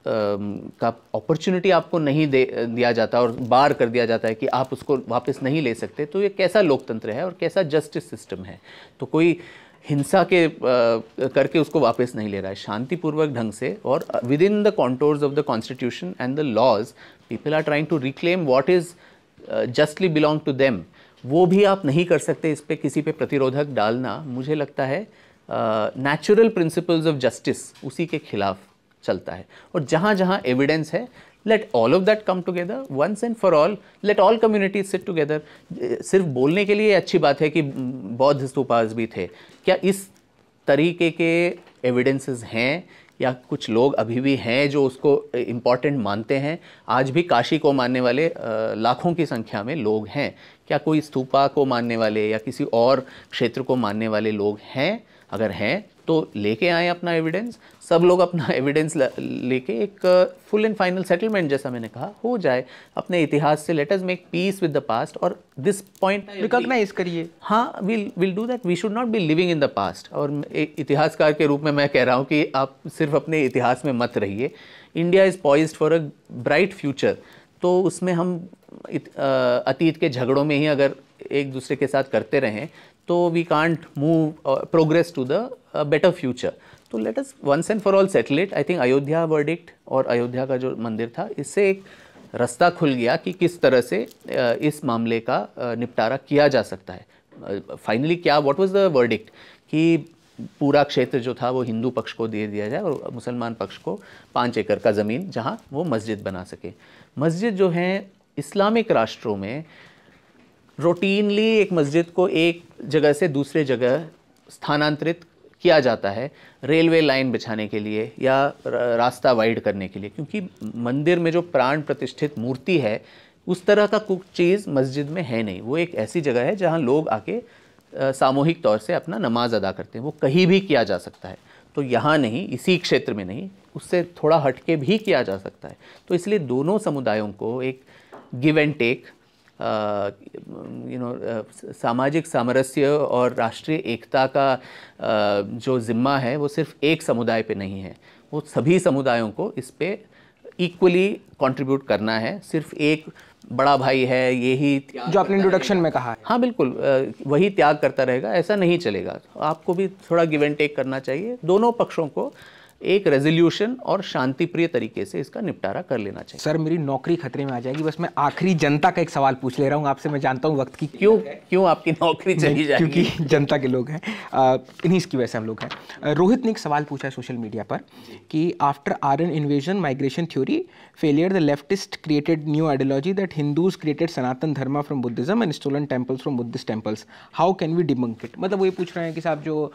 का अपॉर्चुनिटी आपको नहीं दे दिया जाता और बार कर दिया जाता है कि आप उसको वापस नहीं ले सकते तो ये कैसा लोकतंत्र है और कैसा जस्टिस सिस्टम है तो कोई हिंसा के आ, करके उसको वापस नहीं ले रहा है शांतिपूर्वक ढंग से और within the contours of the constitution and the laws people are trying to reclaim what is justly belong to them वो भी आप नहीं कर सकते इस पर किसी पे प्रतिरोधक डालना मुझे लगता है नेचुरल प्रिंसिपल्स ऑफ जस्टिस उसी के खिलाफ चलता है और जहाँ जहाँ एविडेंस है let all of that come together once and for all let all communities sit together सिर्फ बोलने के लिए अच्छी बात है कि बौद्ध स्तूपाज भी थे क्या इस तरीके के एविडेंसेस हैं या कुछ लोग अभी भी हैं जो उसको इम्पॉर्टेंट मानते हैं आज भी काशी को मानने वाले लाखों की संख्या में लोग हैं क्या कोई स्तूपा को मानने वाले या किसी और क्षेत्र को मानने वाले लोग हैं अगर हैं तो लेके आए अपना एविडेंस सब लोग अपना एविडेंस लेके एक फुल एंड फाइनल सेटलमेंट जैसा मैंने कहा हो जाए अपने इतिहास से let's make peace with the past और दिस पॉइंट रिकॉग्नाइज करिए हाँ will will do that we should not be living in the past और इतिहासकार के रूप में मैं कह रहा हूँ कि आप सिर्फ अपने इतिहास में मत रहिए India is poised for a bright future तो उसमें हम अतीत के झगड़ों में ही अगर एक दूसरे के साथ करते रहें तो we can't move progress to the better future तो let us once and for all settle it I think Ayodhya verdict और अयोध्या का जो मंदिर था इससे एक रास्ता खुल गया कि किस तरह से uh, इस मामले का uh, निपटारा किया जा सकता है फाइनली uh, क्या व्हाट वाज द वर्डिक्ट कि पूरा क्षेत्र जो था वो हिंदू पक्ष को दे दिया जाए और मुसलमान पक्ष को पाँच एकड़ का ज़मीन जहाँ वो मस्जिद बना सके मस्जिद जो हैं इस्लामिक राष्ट्रों में रूटीनली एक मस्जिद को एक जगह से दूसरे जगह स्थानांतरित किया जाता है रेलवे लाइन बिछाने के लिए या रास्ता वाइड करने के लिए क्योंकि मंदिर में जो प्राण प्रतिष्ठित मूर्ति है उस तरह का कुछ चीज़ मस्जिद में है नहीं वो एक ऐसी जगह है जहाँ लोग आके सामूहिक तौर से अपना नमाज अदा करते हैं वो कहीं भी किया जा सकता है तो यहाँ नहीं इसी क्षेत्र में नहीं उससे थोड़ा हटके भी किया जा सकता है तो इसलिए दोनों समुदायों को एक give and take you know सामाजिक सामरस्य और राष्ट्रीय एकता का आ, जो ज़िम्मा है वो सिर्फ एक समुदाय पे नहीं है वो सभी समुदायों को इस पर इक्वली कंट्रीब्यूट करना है सिर्फ एक बड़ा भाई है यही जो आपने इंट्रोडक्शन में कहा है हाँ बिल्कुल वही त्याग करता रहेगा ऐसा नहीं चलेगा आपको भी थोड़ा गिव एंड टेक करना चाहिए दोनों पक्षों को एक रेजोल्यूशन और शांतिप्रिय तरीके से इसका निपटारा कर लेना चाहिए सर मेरी नौकरी खतरे में आ जाएगी बस मैं आखिरी जनता का एक सवाल पूछ ले रहा हूँ आपसे मैं जानता हूँ वक्त की क्यों क्यों आपकी नौकरी चली जाएगी क्योंकि जनता के लोग हैं इन्हीं की वजह से हम लोग हैं रोहित ने एक सवाल पूछा है सोशल मीडिया पर कि after Aryan invasion migration theory failure the leftist created new ideology that Hindus created Sanatan Dharma from Buddhism and stolen temples from Buddhist temples how can we debunk it मतलब वो ये पूछ रहे हैं कि साहब जो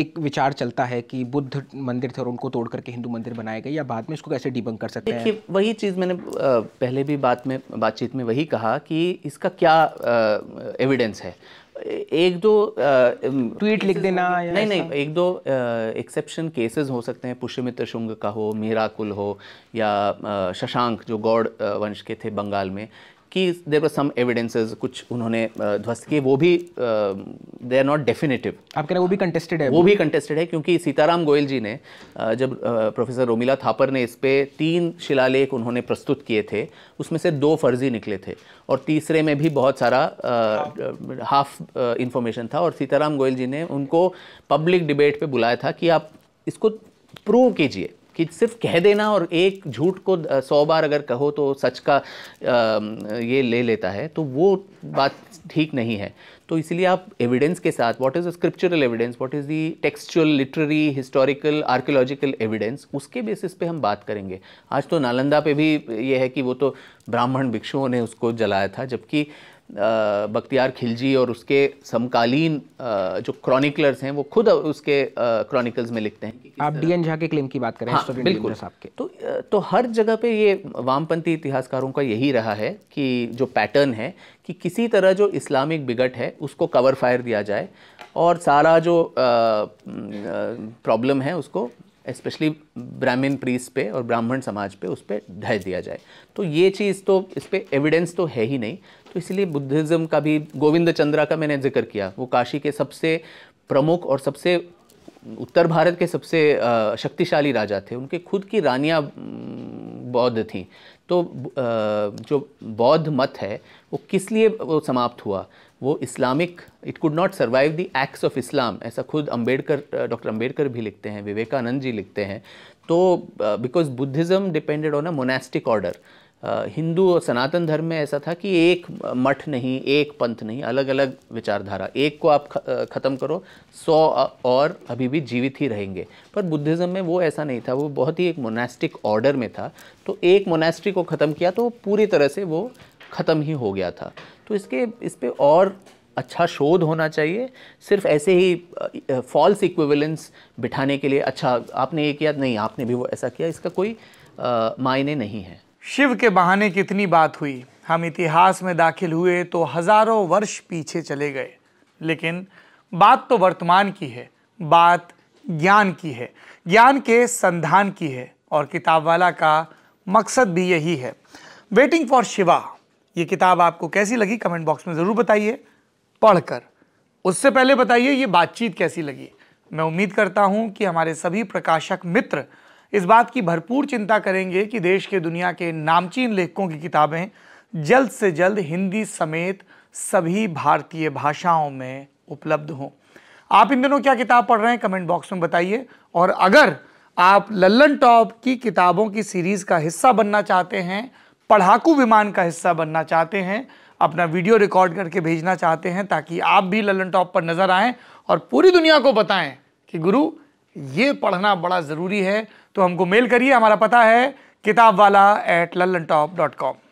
एक विचार चलता है कि बुद्ध मंदिर थे और उनको तोड़ करके हिंदू मंदिर बनाए गए या बाद में इसको कैसे डिबंग कर सकते हैं वही चीज़ मैंने पहले भी बात में बातचीत में वही कहा कि इसका क्या एविडेंस है एक दो ट्वीट लिख देना या नहीं नहीं एक दो एक्सेप्शन केसेस हो सकते हैं पुष्यमित्र शुंग का हो मीराकुल हो या शशांक जो गौड़ वंश के थे बंगाल में कि देर वर सम एविडेंसेस कुछ उन्होंने ध्वस्त किए वो भी दे आर नॉट डेफिनेटिव आप कह रहे हैं वो भी कंटेस्टेड है वो भी कंटेस्टेड है क्योंकि सीताराम गोयल जी ने जब प्रोफेसर रोमिला थापर ने इस पर तीन शिलालेख उन्होंने प्रस्तुत किए थे उसमें से दो फर्जी निकले थे और तीसरे में भी बहुत सारा हाफ इंफॉर्मेशन था और सीताराम गोयल जी ने उनको पब्लिक डिबेट पर बुलाया था कि आप इसको प्रूव कीजिए कि सिर्फ कह देना और एक झूठ को सौ बार अगर कहो तो सच का ये ले लेता है तो वो बात ठीक नहीं है तो इसलिए आप एविडेंस के साथ what is the scriptural evidence what is the textual literary historical archaeological evidence उसके बेसिस पे हम बात करेंगे आज तो नालंदा पे भी ये है कि वो तो ब्राह्मण भिक्षुओं ने उसको जलाया था जबकि बख्तियार खिलजी और उसके समकालीन जो क्रॉनिकलर्स हैं वो खुद उसके क्रॉनिकल्स में लिखते हैं आप डी एन झा के क्लेम की बात करें हाँ, बिल्कुल साहब के तो तो हर जगह पे ये वामपंथी इतिहासकारों का यही रहा है कि जो पैटर्न है कि किसी तरह जो इस्लामिक बिगट है उसको कवर फायर दिया जाए और सारा जो प्रॉब्लम है उसको स्पेशली ब्राह्मण प्रीस पे और ब्राह्मण समाज पे उस पर ढह दिया जाए तो ये चीज़ तो इस पर एविडेंस तो है ही नहीं तो इसलिए बुद्धिज़्म का भी गोविंद चंद्रा का मैंने जिक्र किया वो काशी के सबसे प्रमुख और सबसे उत्तर भारत के सबसे शक्तिशाली राजा थे उनके खुद की रानियां बौद्ध थी तो जो बौद्ध मत है वो किस लिए वो समाप्त हुआ वो Islamic it could not survive the acts of Islam ऐसा खुद अंबेडकर डॉक्टर अंबेडकर भी लिखते हैं विवेकानंद जी लिखते हैं तो because Buddhism depended on a monastic order Hindu और सनातन धर्म में ऐसा था कि एक मठ नहीं एक पंथ नहीं अलग अलग विचारधारा एक को आप ख़त्म करो सौ और अभी भी जीवित ही रहेंगे पर बुद्धिज़्म में वो ऐसा नहीं था वो बहुत ही एक मोनास्टिक ऑर्डर में था तो एक मोनास्ट्री को ख़त्म किया तो पूरी तरह से वो ख़त्म ही हो गया था तो इसके इस पर और अच्छा शोध होना चाहिए सिर्फ ऐसे ही फॉल्स इक्विवेलेंस बिठाने के लिए अच्छा आपने ये किया नहीं आपने भी वो ऐसा किया इसका कोई मायने नहीं है शिव के बहाने कितनी बात हुई हम इतिहास में दाखिल हुए तो हजारों वर्ष पीछे चले गए लेकिन बात तो वर्तमान की है बात ज्ञान की है ज्ञान के संधान की है और किताब वाला का मकसद भी यही है वेटिंग फॉर शिवा ये किताब आपको कैसी लगी कमेंट बॉक्स में ज़रूर बताइए पढ़कर उससे पहले बताइए ये बातचीत कैसी लगी मैं उम्मीद करता हूँ कि हमारे सभी प्रकाशक मित्र इस बात की भरपूर चिंता करेंगे कि देश के दुनिया के नामचीन लेखकों की किताबें जल्द से जल्द हिंदी समेत सभी भारतीय भाषाओं में उपलब्ध हों आप इन दिनों क्या किताब पढ़ रहे हैं कमेंट बॉक्स में बताइए और अगर आप लल्लन टॉप की किताबों की सीरीज़ का हिस्सा बनना चाहते हैं पढ़ाकू विमान का हिस्सा बनना चाहते हैं अपना वीडियो रिकॉर्ड करके भेजना चाहते हैं ताकि आप भी लल्लन टॉप पर नज़र आएं और पूरी दुनिया को बताएं कि गुरु ये पढ़ना बड़ा ज़रूरी है तो हमको मेल करिए हमारा पता है किताब वाला at Lallantop dot com